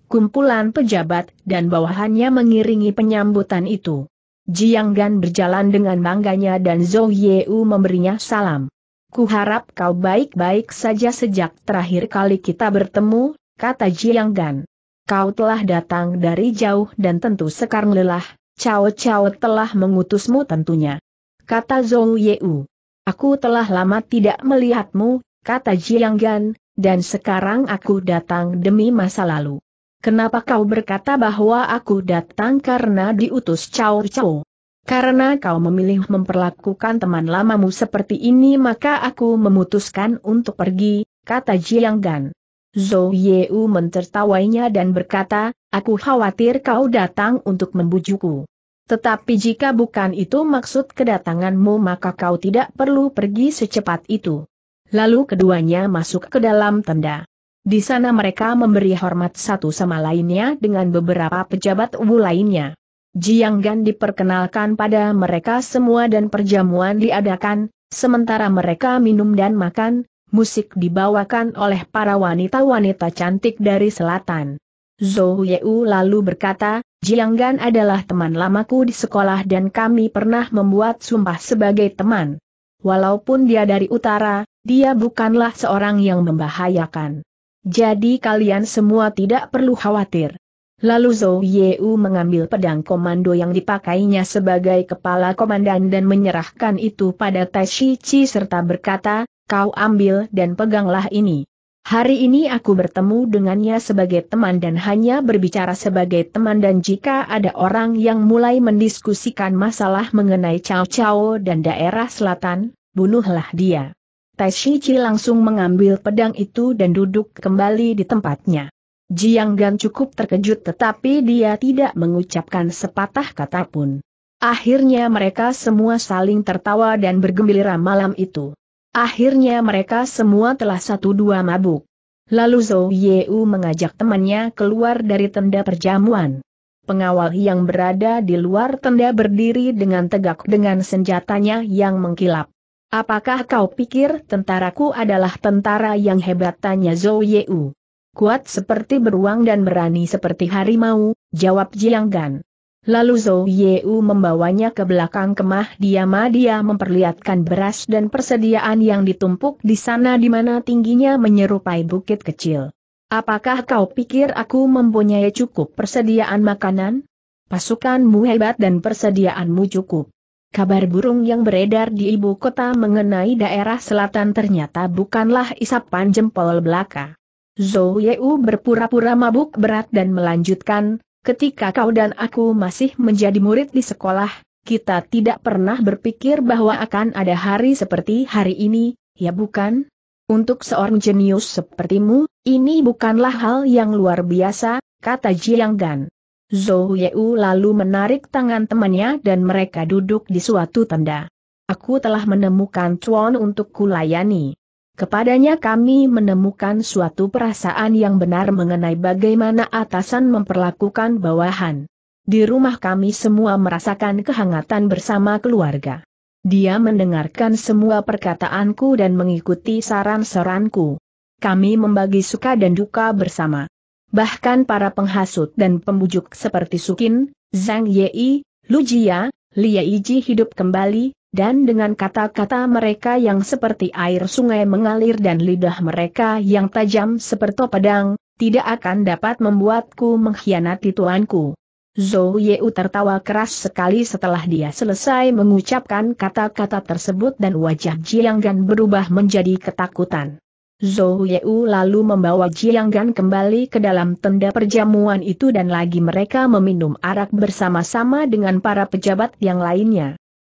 Speaker 1: Kumpulan pejabat dan bawahannya mengiringi penyambutan itu. Jiang Gan berjalan dengan bangganya dan Zhou Yeu memberinya salam. Kuharap kau baik-baik saja sejak terakhir kali kita bertemu, kata Jiang Gan kau telah datang dari jauh dan tentu sekarang lelah, Cao Cao telah mengutusmu tentunya. Kata Zhou Yeu. Aku telah lama tidak melihatmu, kata Jiang Gan, dan sekarang aku datang demi masa lalu. Kenapa kau berkata bahwa aku datang karena diutus Cao Cao? Karena kau memilih memperlakukan teman lamamu seperti ini maka aku memutuskan untuk pergi, kata Jiang Gan. Zhou Yeu mentertawainya dan berkata, aku khawatir kau datang untuk membujuku. Tetapi jika bukan itu maksud kedatanganmu maka kau tidak perlu pergi secepat itu. Lalu keduanya masuk ke dalam tenda. Di sana mereka memberi hormat satu sama lainnya dengan beberapa pejabat Wu lainnya. Jiang Gan diperkenalkan pada mereka semua dan perjamuan diadakan, sementara mereka minum dan makan, musik dibawakan oleh para wanita-wanita cantik dari selatan. Zhou Yeu lalu berkata, Jiang adalah teman lamaku di sekolah dan kami pernah membuat sumpah sebagai teman. Walaupun dia dari utara, dia bukanlah seorang yang membahayakan. Jadi kalian semua tidak perlu khawatir. Lalu Zhou Yeu mengambil pedang komando yang dipakainya sebagai kepala komandan dan menyerahkan itu pada Tai Shi Chi serta berkata, kau ambil dan peganglah ini. Hari ini aku bertemu dengannya sebagai teman dan hanya berbicara sebagai teman dan jika ada orang yang mulai mendiskusikan masalah mengenai Cao Cao dan daerah selatan, bunuhlah dia. Tai Chi langsung mengambil pedang itu dan duduk kembali di tempatnya. Jiang Gan cukup terkejut tetapi dia tidak mengucapkan sepatah kata pun. Akhirnya mereka semua saling tertawa dan bergembira malam itu. Akhirnya mereka semua telah satu-dua mabuk. Lalu Zhou Yeu mengajak temannya keluar dari tenda perjamuan. Pengawal yang berada di luar tenda berdiri dengan tegak dengan senjatanya yang mengkilap. Apakah kau pikir tentaraku adalah tentara yang hebat tanya Zhou Yeu? Kuat seperti beruang dan berani seperti harimau, jawab Jiang Gan. Lalu Zhou Yeu membawanya ke belakang kemah dia-dia memperlihatkan beras dan persediaan yang ditumpuk di sana di mana tingginya menyerupai bukit kecil. Apakah kau pikir aku mempunyai cukup persediaan makanan? Pasukanmu hebat dan persediaanmu cukup. Kabar burung yang beredar di ibu kota mengenai daerah selatan ternyata bukanlah isapan jempol belaka. Zhou Yeu berpura-pura mabuk berat dan melanjutkan, ketika kau dan aku masih menjadi murid di sekolah, kita tidak pernah berpikir bahwa akan ada hari seperti hari ini, ya bukan? Untuk seorang jenius sepertimu, ini bukanlah hal yang luar biasa, kata Jiang Gan. Zhou Yeu lalu menarik tangan temannya dan mereka duduk di suatu tenda. Aku telah menemukan Chuan untuk kulayani. Kepadanya kami menemukan suatu perasaan yang benar mengenai bagaimana atasan memperlakukan bawahan. Di rumah kami semua merasakan kehangatan bersama keluarga. Dia mendengarkan semua perkataanku dan mengikuti saran-saranku. Kami membagi suka dan duka bersama. Bahkan para penghasut dan pembujuk seperti Sukin, Zhang Yei, Jia, Lia Iji hidup kembali, dan dengan kata-kata mereka yang seperti air sungai mengalir dan lidah mereka yang tajam seperti pedang, tidak akan dapat membuatku mengkhianati tuanku. Zhou Yeu tertawa keras sekali setelah dia selesai mengucapkan kata-kata tersebut dan wajah Jiang Gan berubah menjadi ketakutan. Zhou Yeu lalu membawa Jiang Gan kembali ke dalam tenda perjamuan itu dan lagi mereka meminum arak bersama-sama dengan para pejabat yang lainnya.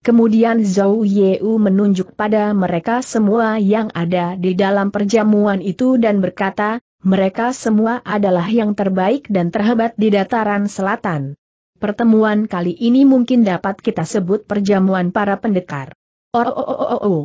Speaker 1: Kemudian Zhou Yeu menunjuk pada mereka semua yang ada di dalam perjamuan itu dan berkata, mereka semua adalah yang terbaik dan terhebat di dataran selatan. Pertemuan kali ini mungkin dapat kita sebut perjamuan para pendekar. Oh, oh, oh, oh, oh.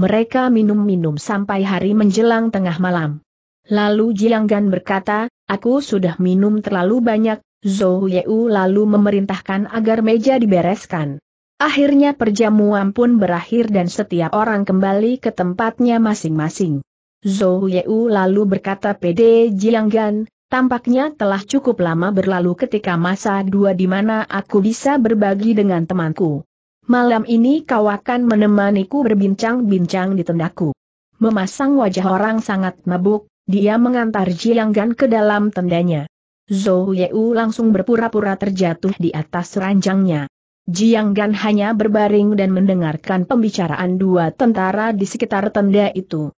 Speaker 1: Mereka minum-minum sampai hari menjelang tengah malam. Lalu Jianggan berkata, aku sudah minum terlalu banyak, Zhou Yeu lalu memerintahkan agar meja dibereskan. Akhirnya perjamuan pun berakhir dan setiap orang kembali ke tempatnya masing-masing. Zhou Yeu lalu berkata PD Jianggan, tampaknya telah cukup lama berlalu ketika masa dua di mana aku bisa berbagi dengan temanku. Malam ini kau akan menemaniku berbincang-bincang di tendaku. Memasang wajah orang sangat mabuk, dia mengantar Jianggan ke dalam tendanya. Zhou Yeu langsung berpura-pura terjatuh di atas ranjangnya. Jiang Gan hanya berbaring dan mendengarkan pembicaraan dua tentara di sekitar tenda itu.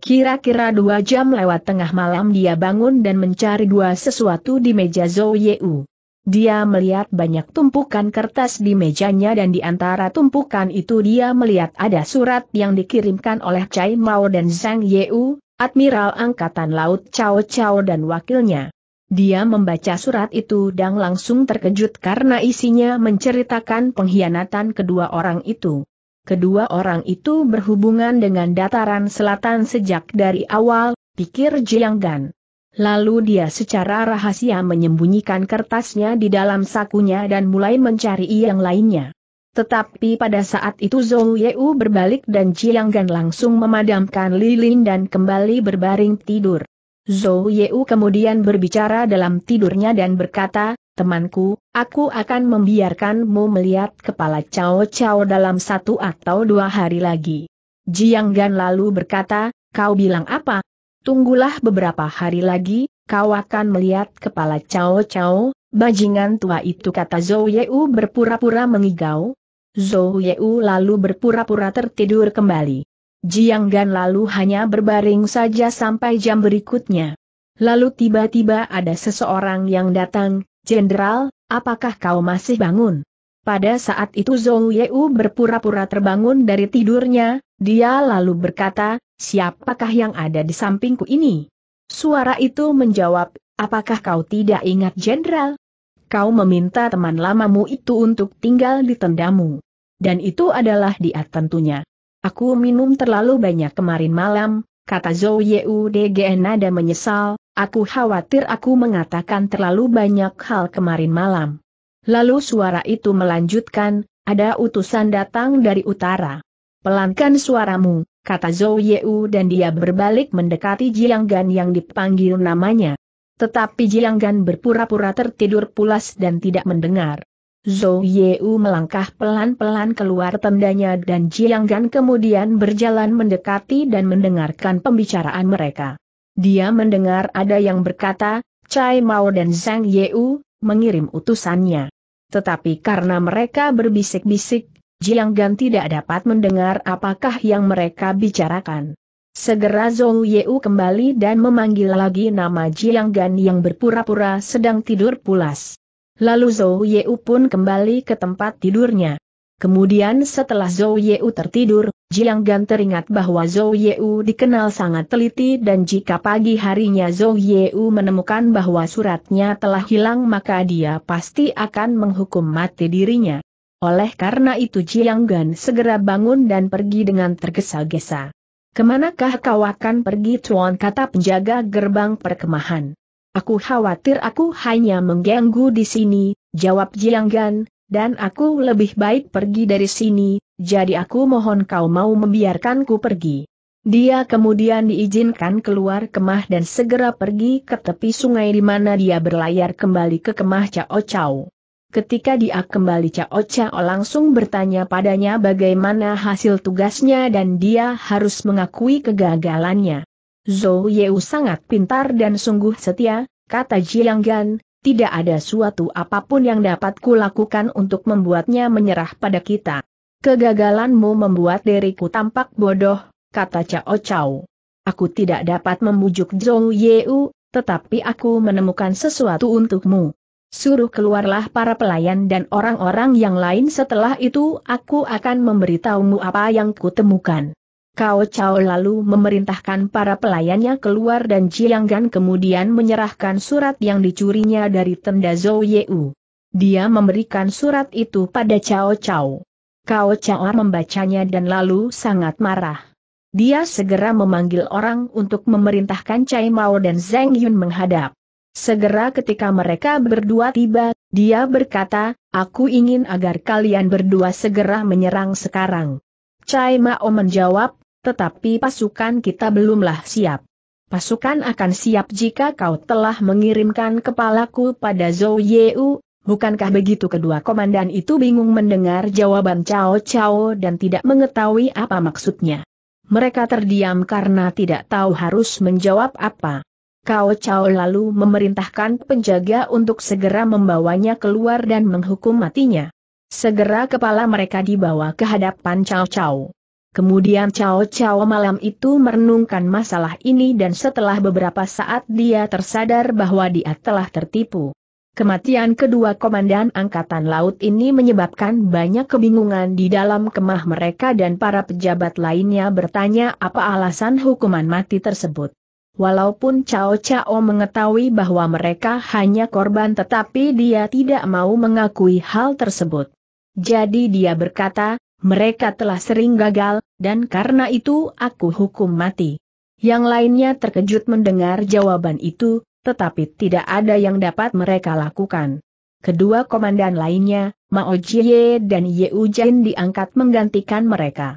Speaker 1: Kira-kira dua jam lewat tengah malam dia bangun dan mencari dua sesuatu di meja Zhou Yeu. Dia melihat banyak tumpukan kertas di mejanya dan di antara tumpukan itu dia melihat ada surat yang dikirimkan oleh Cai Mao dan Zhang Yeu, Admiral Angkatan Laut Cao Cao dan wakilnya. Dia membaca surat itu dan langsung terkejut karena isinya menceritakan pengkhianatan kedua orang itu. Kedua orang itu berhubungan dengan dataran selatan sejak dari awal, pikir Jiang Gan. Lalu dia secara rahasia menyembunyikan kertasnya di dalam sakunya dan mulai mencari yang lainnya. Tetapi pada saat itu Zhou Yeu berbalik dan Jiang Gan langsung memadamkan lilin dan kembali berbaring tidur. Zhou Yeu kemudian berbicara dalam tidurnya dan berkata, Temanku, aku akan membiarkanmu melihat kepala Cao Cao dalam satu atau dua hari lagi. Jiang Gan lalu berkata, kau bilang apa? Tunggulah beberapa hari lagi, kau akan melihat kepala Cao Cao, bajingan tua itu kata Zhou Yeu berpura-pura mengigau. Zhou Yeu lalu berpura-pura tertidur kembali. Jiang Gan lalu hanya berbaring saja sampai jam berikutnya. Lalu tiba-tiba ada seseorang yang datang, Jenderal, apakah kau masih bangun? Pada saat itu Zhou Yeu berpura-pura terbangun dari tidurnya, dia lalu berkata, siapakah yang ada di sampingku ini? Suara itu menjawab, apakah kau tidak ingat Jenderal? Kau meminta teman lamamu itu untuk tinggal di tendamu. Dan itu adalah dia tentunya. Aku minum terlalu banyak kemarin malam, kata Zhou DGN nada menyesal, aku khawatir aku mengatakan terlalu banyak hal kemarin malam. Lalu suara itu melanjutkan, ada utusan datang dari utara. Pelankan suaramu, kata Zhou Yeu dan dia berbalik mendekati Jianggan yang dipanggil namanya. Tetapi Jianggan berpura-pura tertidur pulas dan tidak mendengar. Zhou Yeu melangkah pelan-pelan keluar tendanya dan Jiang Gan kemudian berjalan mendekati dan mendengarkan pembicaraan mereka. Dia mendengar ada yang berkata, Cai Mao dan Zhang Yeu, mengirim utusannya. Tetapi karena mereka berbisik-bisik, Jiang Gan tidak dapat mendengar apakah yang mereka bicarakan. Segera Zhou Yeu kembali dan memanggil lagi nama Jiang Gan yang berpura-pura sedang tidur pulas. Lalu Zhou Yeu pun kembali ke tempat tidurnya. Kemudian setelah Zhou Yeu tertidur, Jiang Gan teringat bahwa Zhou Yeu dikenal sangat teliti dan jika pagi harinya Zhou Yeu menemukan bahwa suratnya telah hilang maka dia pasti akan menghukum mati dirinya. Oleh karena itu Jiang Gan segera bangun dan pergi dengan tergesa-gesa. Kemanakah kau akan pergi Tuan kata penjaga gerbang perkemahan. Aku khawatir aku hanya mengganggu di sini, jawab Jianggan, dan aku lebih baik pergi dari sini, jadi aku mohon kau mau membiarkanku pergi. Dia kemudian diizinkan keluar kemah dan segera pergi ke tepi sungai di mana dia berlayar kembali ke kemah Cao Cao. Ketika dia kembali Cao Cao langsung bertanya padanya bagaimana hasil tugasnya dan dia harus mengakui kegagalannya. Zhou Yeu sangat pintar dan sungguh setia, kata Jiang Gan, tidak ada suatu apapun yang dapat kulakukan untuk membuatnya menyerah pada kita. Kegagalanmu membuat diriku tampak bodoh, kata Cao Cao. Aku tidak dapat membujuk Zhou Yeu, tetapi aku menemukan sesuatu untukmu. Suruh keluarlah para pelayan dan orang-orang yang lain setelah itu aku akan memberitahumu apa yang kutemukan. Kao Chao lalu memerintahkan para pelayannya keluar dan Jiang Gan kemudian menyerahkan surat yang dicurinya dari tenda Zhou Yeu. Dia memberikan surat itu pada Chao Chao. Kao Chao membacanya dan lalu sangat marah. Dia segera memanggil orang untuk memerintahkan Cai Mao dan Zhang Yun menghadap. Segera ketika mereka berdua tiba, dia berkata, aku ingin agar kalian berdua segera menyerang sekarang. Cai Mao menjawab, tetapi pasukan kita belumlah siap. Pasukan akan siap jika kau telah mengirimkan kepalaku pada Zhou Yeu, bukankah begitu kedua komandan itu bingung mendengar jawaban Cao Cao dan tidak mengetahui apa maksudnya. Mereka terdiam karena tidak tahu harus menjawab apa. Cao Cao lalu memerintahkan penjaga untuk segera membawanya keluar dan menghukum matinya. Segera kepala mereka dibawa ke hadapan Cao Cao. Kemudian Cao Cao malam itu merenungkan masalah ini dan setelah beberapa saat dia tersadar bahwa dia telah tertipu. Kematian kedua komandan Angkatan Laut ini menyebabkan banyak kebingungan di dalam kemah mereka dan para pejabat lainnya bertanya apa alasan hukuman mati tersebut. Walaupun Cao Cao mengetahui bahwa mereka hanya korban tetapi dia tidak mau mengakui hal tersebut. Jadi dia berkata, mereka telah sering gagal, dan karena itu aku hukum mati. Yang lainnya terkejut mendengar jawaban itu, tetapi tidak ada yang dapat mereka lakukan. Kedua komandan lainnya, Mao Jie dan Ye Ujian diangkat menggantikan mereka.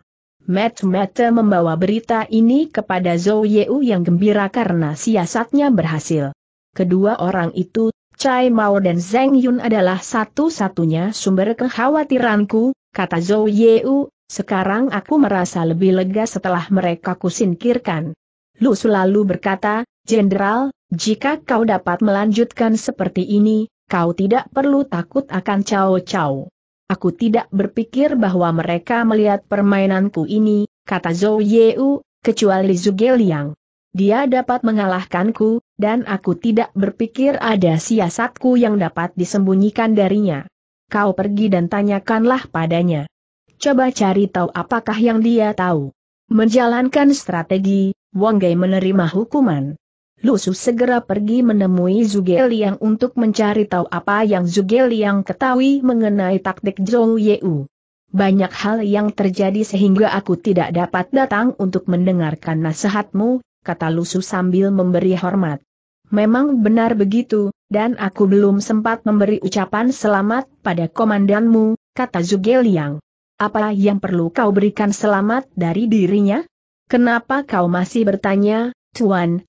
Speaker 1: Matt Matt membawa berita ini kepada Zhou Yeu yang gembira karena siasatnya berhasil. Kedua orang itu, Cai Mao dan Zheng Yun adalah satu-satunya sumber kekhawatiranku, kata Zhou Yeu, sekarang aku merasa lebih lega setelah mereka kusingkirkan. Lu selalu berkata, Jenderal, jika kau dapat melanjutkan seperti ini, kau tidak perlu takut akan cao-cao. Aku tidak berpikir bahwa mereka melihat permainanku ini, kata Zhou Yeu, kecuali Zhuge Liang. Dia dapat mengalahkanku, dan aku tidak berpikir ada siasatku yang dapat disembunyikan darinya. Kau pergi dan tanyakanlah padanya coba cari tahu apakah yang dia tahu. Menjalankan strategi, Wang Gai menerima hukuman. Lusu segera pergi menemui Zuge Liang untuk mencari tahu apa yang Zuge Liang ketahui mengenai taktik Zhou Yeu. Banyak hal yang terjadi sehingga aku tidak dapat datang untuk mendengarkan nasihatmu, kata Lusu sambil memberi hormat. Memang benar begitu, dan aku belum sempat memberi ucapan selamat pada komandanmu, kata Zuge Liang. Apa yang perlu kau berikan selamat dari dirinya? Kenapa kau masih bertanya, Tuan?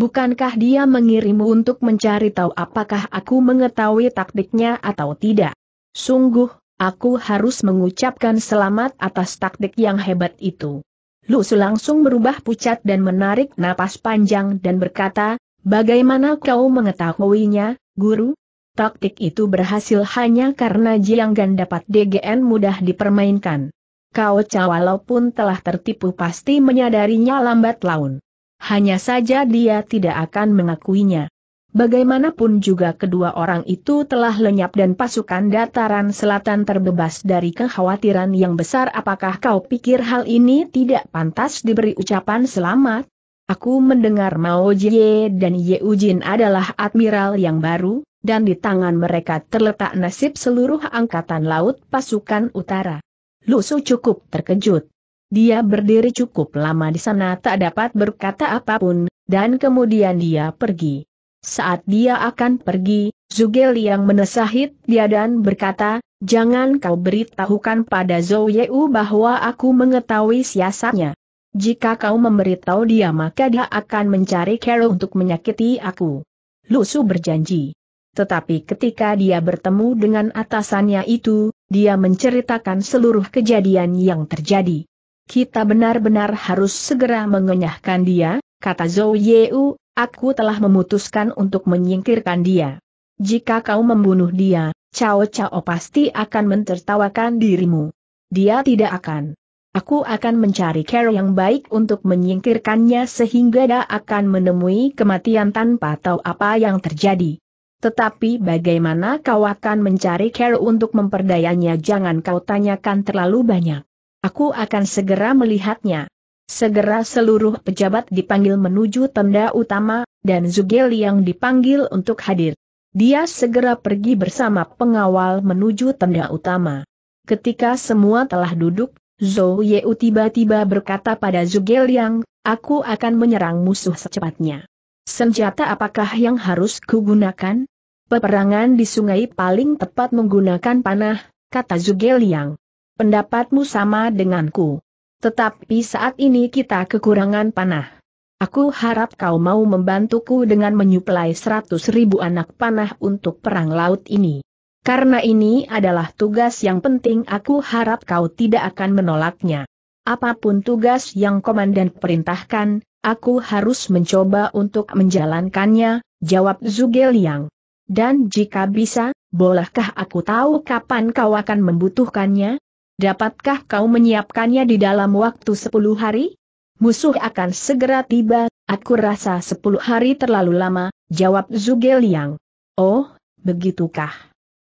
Speaker 1: Bukankah dia mengirimmu untuk mencari tahu apakah aku mengetahui taktiknya atau tidak? Sungguh, aku harus mengucapkan selamat atas taktik yang hebat itu. Lusu langsung berubah pucat dan menarik napas panjang dan berkata, Bagaimana kau mengetahuinya, guru? Taktik itu berhasil hanya karena Jiang Gan dapat DGN mudah dipermainkan. Kau Cha walaupun telah tertipu pasti menyadarinya lambat laun. Hanya saja dia tidak akan mengakuinya. Bagaimanapun juga kedua orang itu telah lenyap dan pasukan dataran selatan terbebas dari kekhawatiran yang besar apakah kau pikir hal ini tidak pantas diberi ucapan selamat? Aku mendengar Mao Jie dan Ye Ujin adalah admiral yang baru, dan di tangan mereka terletak nasib seluruh angkatan laut pasukan utara. Lusu cukup terkejut. Dia berdiri cukup lama di sana tak dapat berkata apapun, dan kemudian dia pergi. Saat dia akan pergi, Zugel yang menesahit dia dan berkata, Jangan kau beritahukan pada Zhou Yeu bahwa aku mengetahui siasatnya. Jika kau memberitahu dia maka dia akan mencari Carol untuk menyakiti aku. Lusu berjanji tetapi ketika dia bertemu dengan atasannya itu, dia menceritakan seluruh kejadian yang terjadi. Kita benar-benar harus segera mengenyahkan dia, kata Zhou Yeu, aku telah memutuskan untuk menyingkirkan dia. Jika kau membunuh dia, Cao Cao pasti akan mentertawakan dirimu. Dia tidak akan. Aku akan mencari cara yang baik untuk menyingkirkannya sehingga dia akan menemui kematian tanpa tahu apa yang terjadi. Tetapi bagaimana kau akan mencari Care untuk memperdayanya jangan kau tanyakan terlalu banyak. Aku akan segera melihatnya. Segera seluruh pejabat dipanggil menuju tenda utama, dan Zugel yang dipanggil untuk hadir. Dia segera pergi bersama pengawal menuju tenda utama. Ketika semua telah duduk, Zhou Yeu tiba-tiba berkata pada Zugel yang, aku akan menyerang musuh secepatnya. Senjata apakah yang harus kugunakan? Peperangan di sungai paling tepat menggunakan panah, kata Zugeliang. Pendapatmu sama denganku. Tetapi saat ini kita kekurangan panah. Aku harap kau mau membantuku dengan menyuplai seratus ribu anak panah untuk perang laut ini. Karena ini adalah tugas yang penting aku harap kau tidak akan menolaknya. Apapun tugas yang komandan perintahkan, Aku harus mencoba untuk menjalankannya, jawab Yang. Dan jika bisa, bolehkah aku tahu kapan kau akan membutuhkannya? Dapatkah kau menyiapkannya di dalam waktu sepuluh hari? Musuh akan segera tiba, aku rasa sepuluh hari terlalu lama, jawab Yang. Oh, begitukah?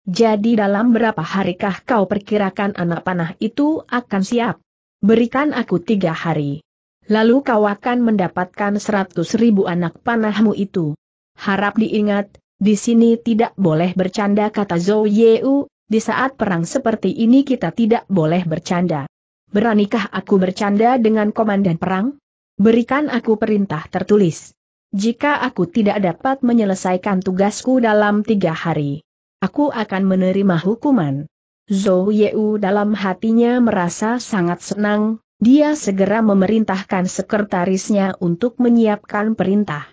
Speaker 1: Jadi dalam berapa harikah kau perkirakan anak panah itu akan siap? Berikan aku tiga hari lalu kau akan mendapatkan seratus ribu anak panahmu itu. Harap diingat, di sini tidak boleh bercanda kata Zhou Yeu, di saat perang seperti ini kita tidak boleh bercanda. Beranikah aku bercanda dengan komandan perang? Berikan aku perintah tertulis. Jika aku tidak dapat menyelesaikan tugasku dalam tiga hari, aku akan menerima hukuman. Zhou Yeu dalam hatinya merasa sangat senang, dia segera memerintahkan sekretarisnya untuk menyiapkan perintah.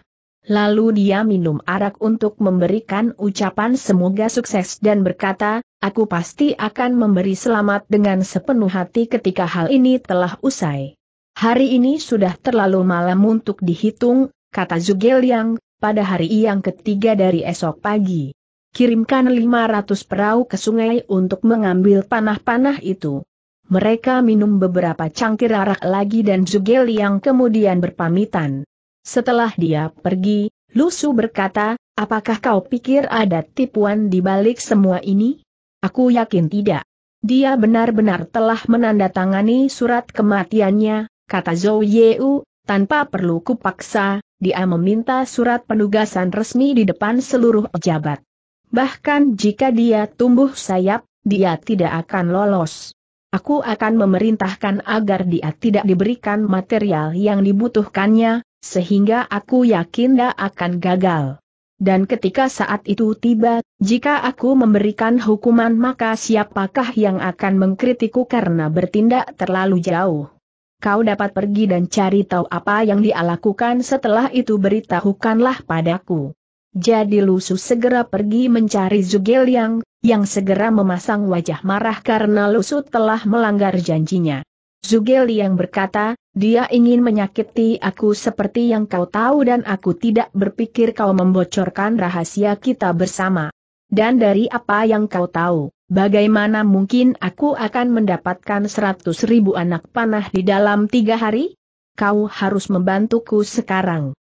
Speaker 1: Lalu dia minum arak untuk memberikan ucapan semoga sukses dan berkata, aku pasti akan memberi selamat dengan sepenuh hati ketika hal ini telah usai. Hari ini sudah terlalu malam untuk dihitung, kata Zugel yang, pada hari yang ketiga dari esok pagi. Kirimkan 500 perahu ke sungai untuk mengambil panah-panah itu. Mereka minum beberapa cangkir arak lagi dan Zugel Liang kemudian berpamitan. Setelah dia pergi, Lusu berkata, apakah kau pikir ada tipuan di balik semua ini? Aku yakin tidak. Dia benar-benar telah menandatangani surat kematiannya, kata Zhou Yeu, tanpa perlu kupaksa, dia meminta surat penugasan resmi di depan seluruh pejabat. Bahkan jika dia tumbuh sayap, dia tidak akan lolos. Aku akan memerintahkan agar dia tidak diberikan material yang dibutuhkannya, sehingga aku yakin dia akan gagal. Dan ketika saat itu tiba, jika aku memberikan hukuman maka siapakah yang akan mengkritiku karena bertindak terlalu jauh. Kau dapat pergi dan cari tahu apa yang dia lakukan setelah itu beritahukanlah padaku. Jadi Lusu segera pergi mencari Zugeliang, yang segera memasang wajah marah karena Lusu telah melanggar janjinya. Zugeliang berkata, dia ingin menyakiti aku seperti yang kau tahu dan aku tidak berpikir kau membocorkan rahasia kita bersama. Dan dari apa yang kau tahu, bagaimana mungkin aku akan mendapatkan seratus ribu anak panah di dalam tiga hari? Kau harus membantuku sekarang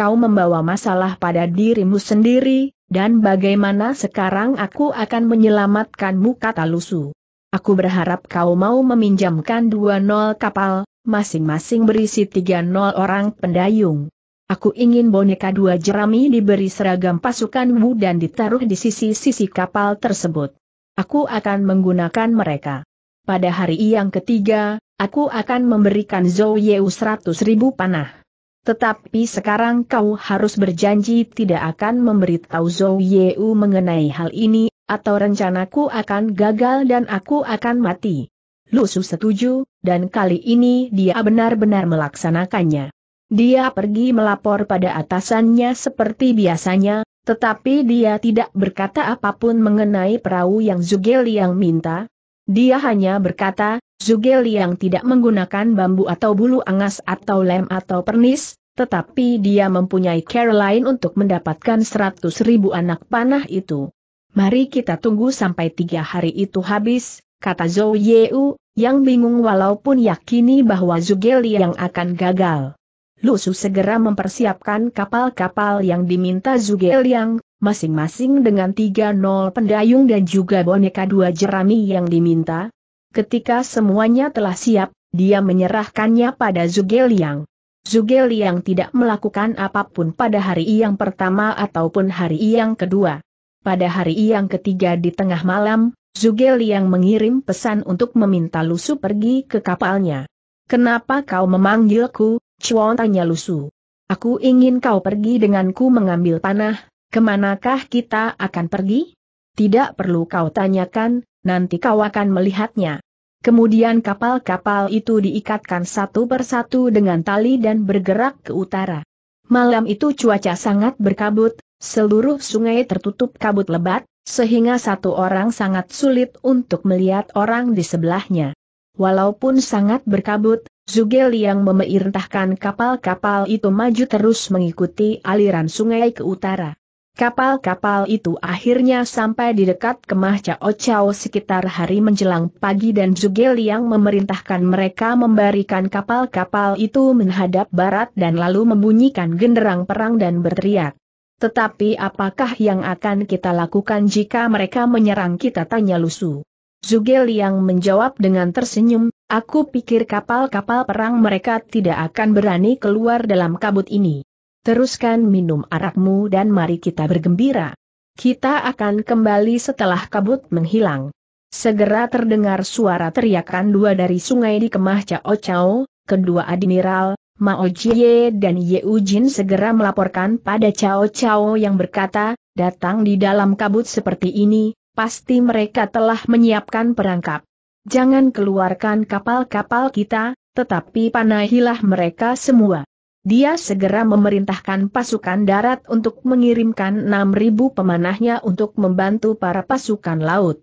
Speaker 1: kau membawa masalah pada dirimu sendiri, dan bagaimana sekarang aku akan menyelamatkanmu kata lusu. Aku berharap kau mau meminjamkan dua nol kapal, masing-masing berisi tiga nol orang pendayung. Aku ingin boneka dua jerami diberi seragam pasukan Wu dan ditaruh di sisi-sisi kapal tersebut. Aku akan menggunakan mereka. Pada hari yang ketiga, aku akan memberikan Zhou Yeu seratus ribu panah. Tetapi sekarang kau harus berjanji tidak akan memberitahu Zhou Yeu mengenai hal ini, atau rencanaku akan gagal dan aku akan mati. Lusu setuju, dan kali ini dia benar-benar melaksanakannya. Dia pergi melapor pada atasannya seperti biasanya, tetapi dia tidak berkata apapun mengenai perahu yang Zugel Liang minta, dia hanya berkata, Zugel yang tidak menggunakan bambu atau bulu angas atau lem atau pernis, tetapi dia mempunyai care lain untuk mendapatkan seratus ribu anak panah itu. Mari kita tunggu sampai tiga hari itu habis, kata Zhou Yeu, yang bingung walaupun yakini bahwa Zugel yang akan gagal. Lusu segera mempersiapkan kapal-kapal yang diminta Zuge Liang, masing-masing dengan tiga nol pendayung dan juga boneka dua jerami yang diminta. Ketika semuanya telah siap, dia menyerahkannya pada Zuge Liang. Zuge Liang tidak melakukan apapun pada hari yang pertama ataupun hari yang kedua. Pada hari yang ketiga di tengah malam, Zuge Liang mengirim pesan untuk meminta Lusu pergi ke kapalnya. Kenapa kau memanggilku, Chuan tanya lusu. Aku ingin kau pergi denganku mengambil panah, kemanakah kita akan pergi? Tidak perlu kau tanyakan, nanti kau akan melihatnya. Kemudian kapal-kapal itu diikatkan satu persatu dengan tali dan bergerak ke utara. Malam itu cuaca sangat berkabut, seluruh sungai tertutup kabut lebat, sehingga satu orang sangat sulit untuk melihat orang di sebelahnya. Walaupun sangat berkabut, Zugel yang memerintahkan kapal-kapal itu maju terus mengikuti aliran sungai ke utara. Kapal-kapal itu akhirnya sampai di dekat kemah Cao Cao sekitar hari menjelang pagi dan Zugel yang memerintahkan mereka memberikan kapal-kapal itu menghadap barat dan lalu membunyikan genderang perang dan berteriak. Tetapi apakah yang akan kita lakukan jika mereka menyerang kita tanya Lusu? Zugel yang menjawab dengan tersenyum, Aku pikir kapal-kapal perang mereka tidak akan berani keluar dalam kabut ini. Teruskan minum arakmu dan mari kita bergembira. Kita akan kembali setelah kabut menghilang. Segera terdengar suara teriakan dua dari sungai di kemah Cao Cao, kedua admiral, Mao Jie dan Ye Ujin segera melaporkan pada Cao Cao yang berkata, datang di dalam kabut seperti ini, pasti mereka telah menyiapkan perangkap. Jangan keluarkan kapal-kapal kita, tetapi panahilah mereka semua. Dia segera memerintahkan pasukan darat untuk mengirimkan 6.000 pemanahnya untuk membantu para pasukan laut.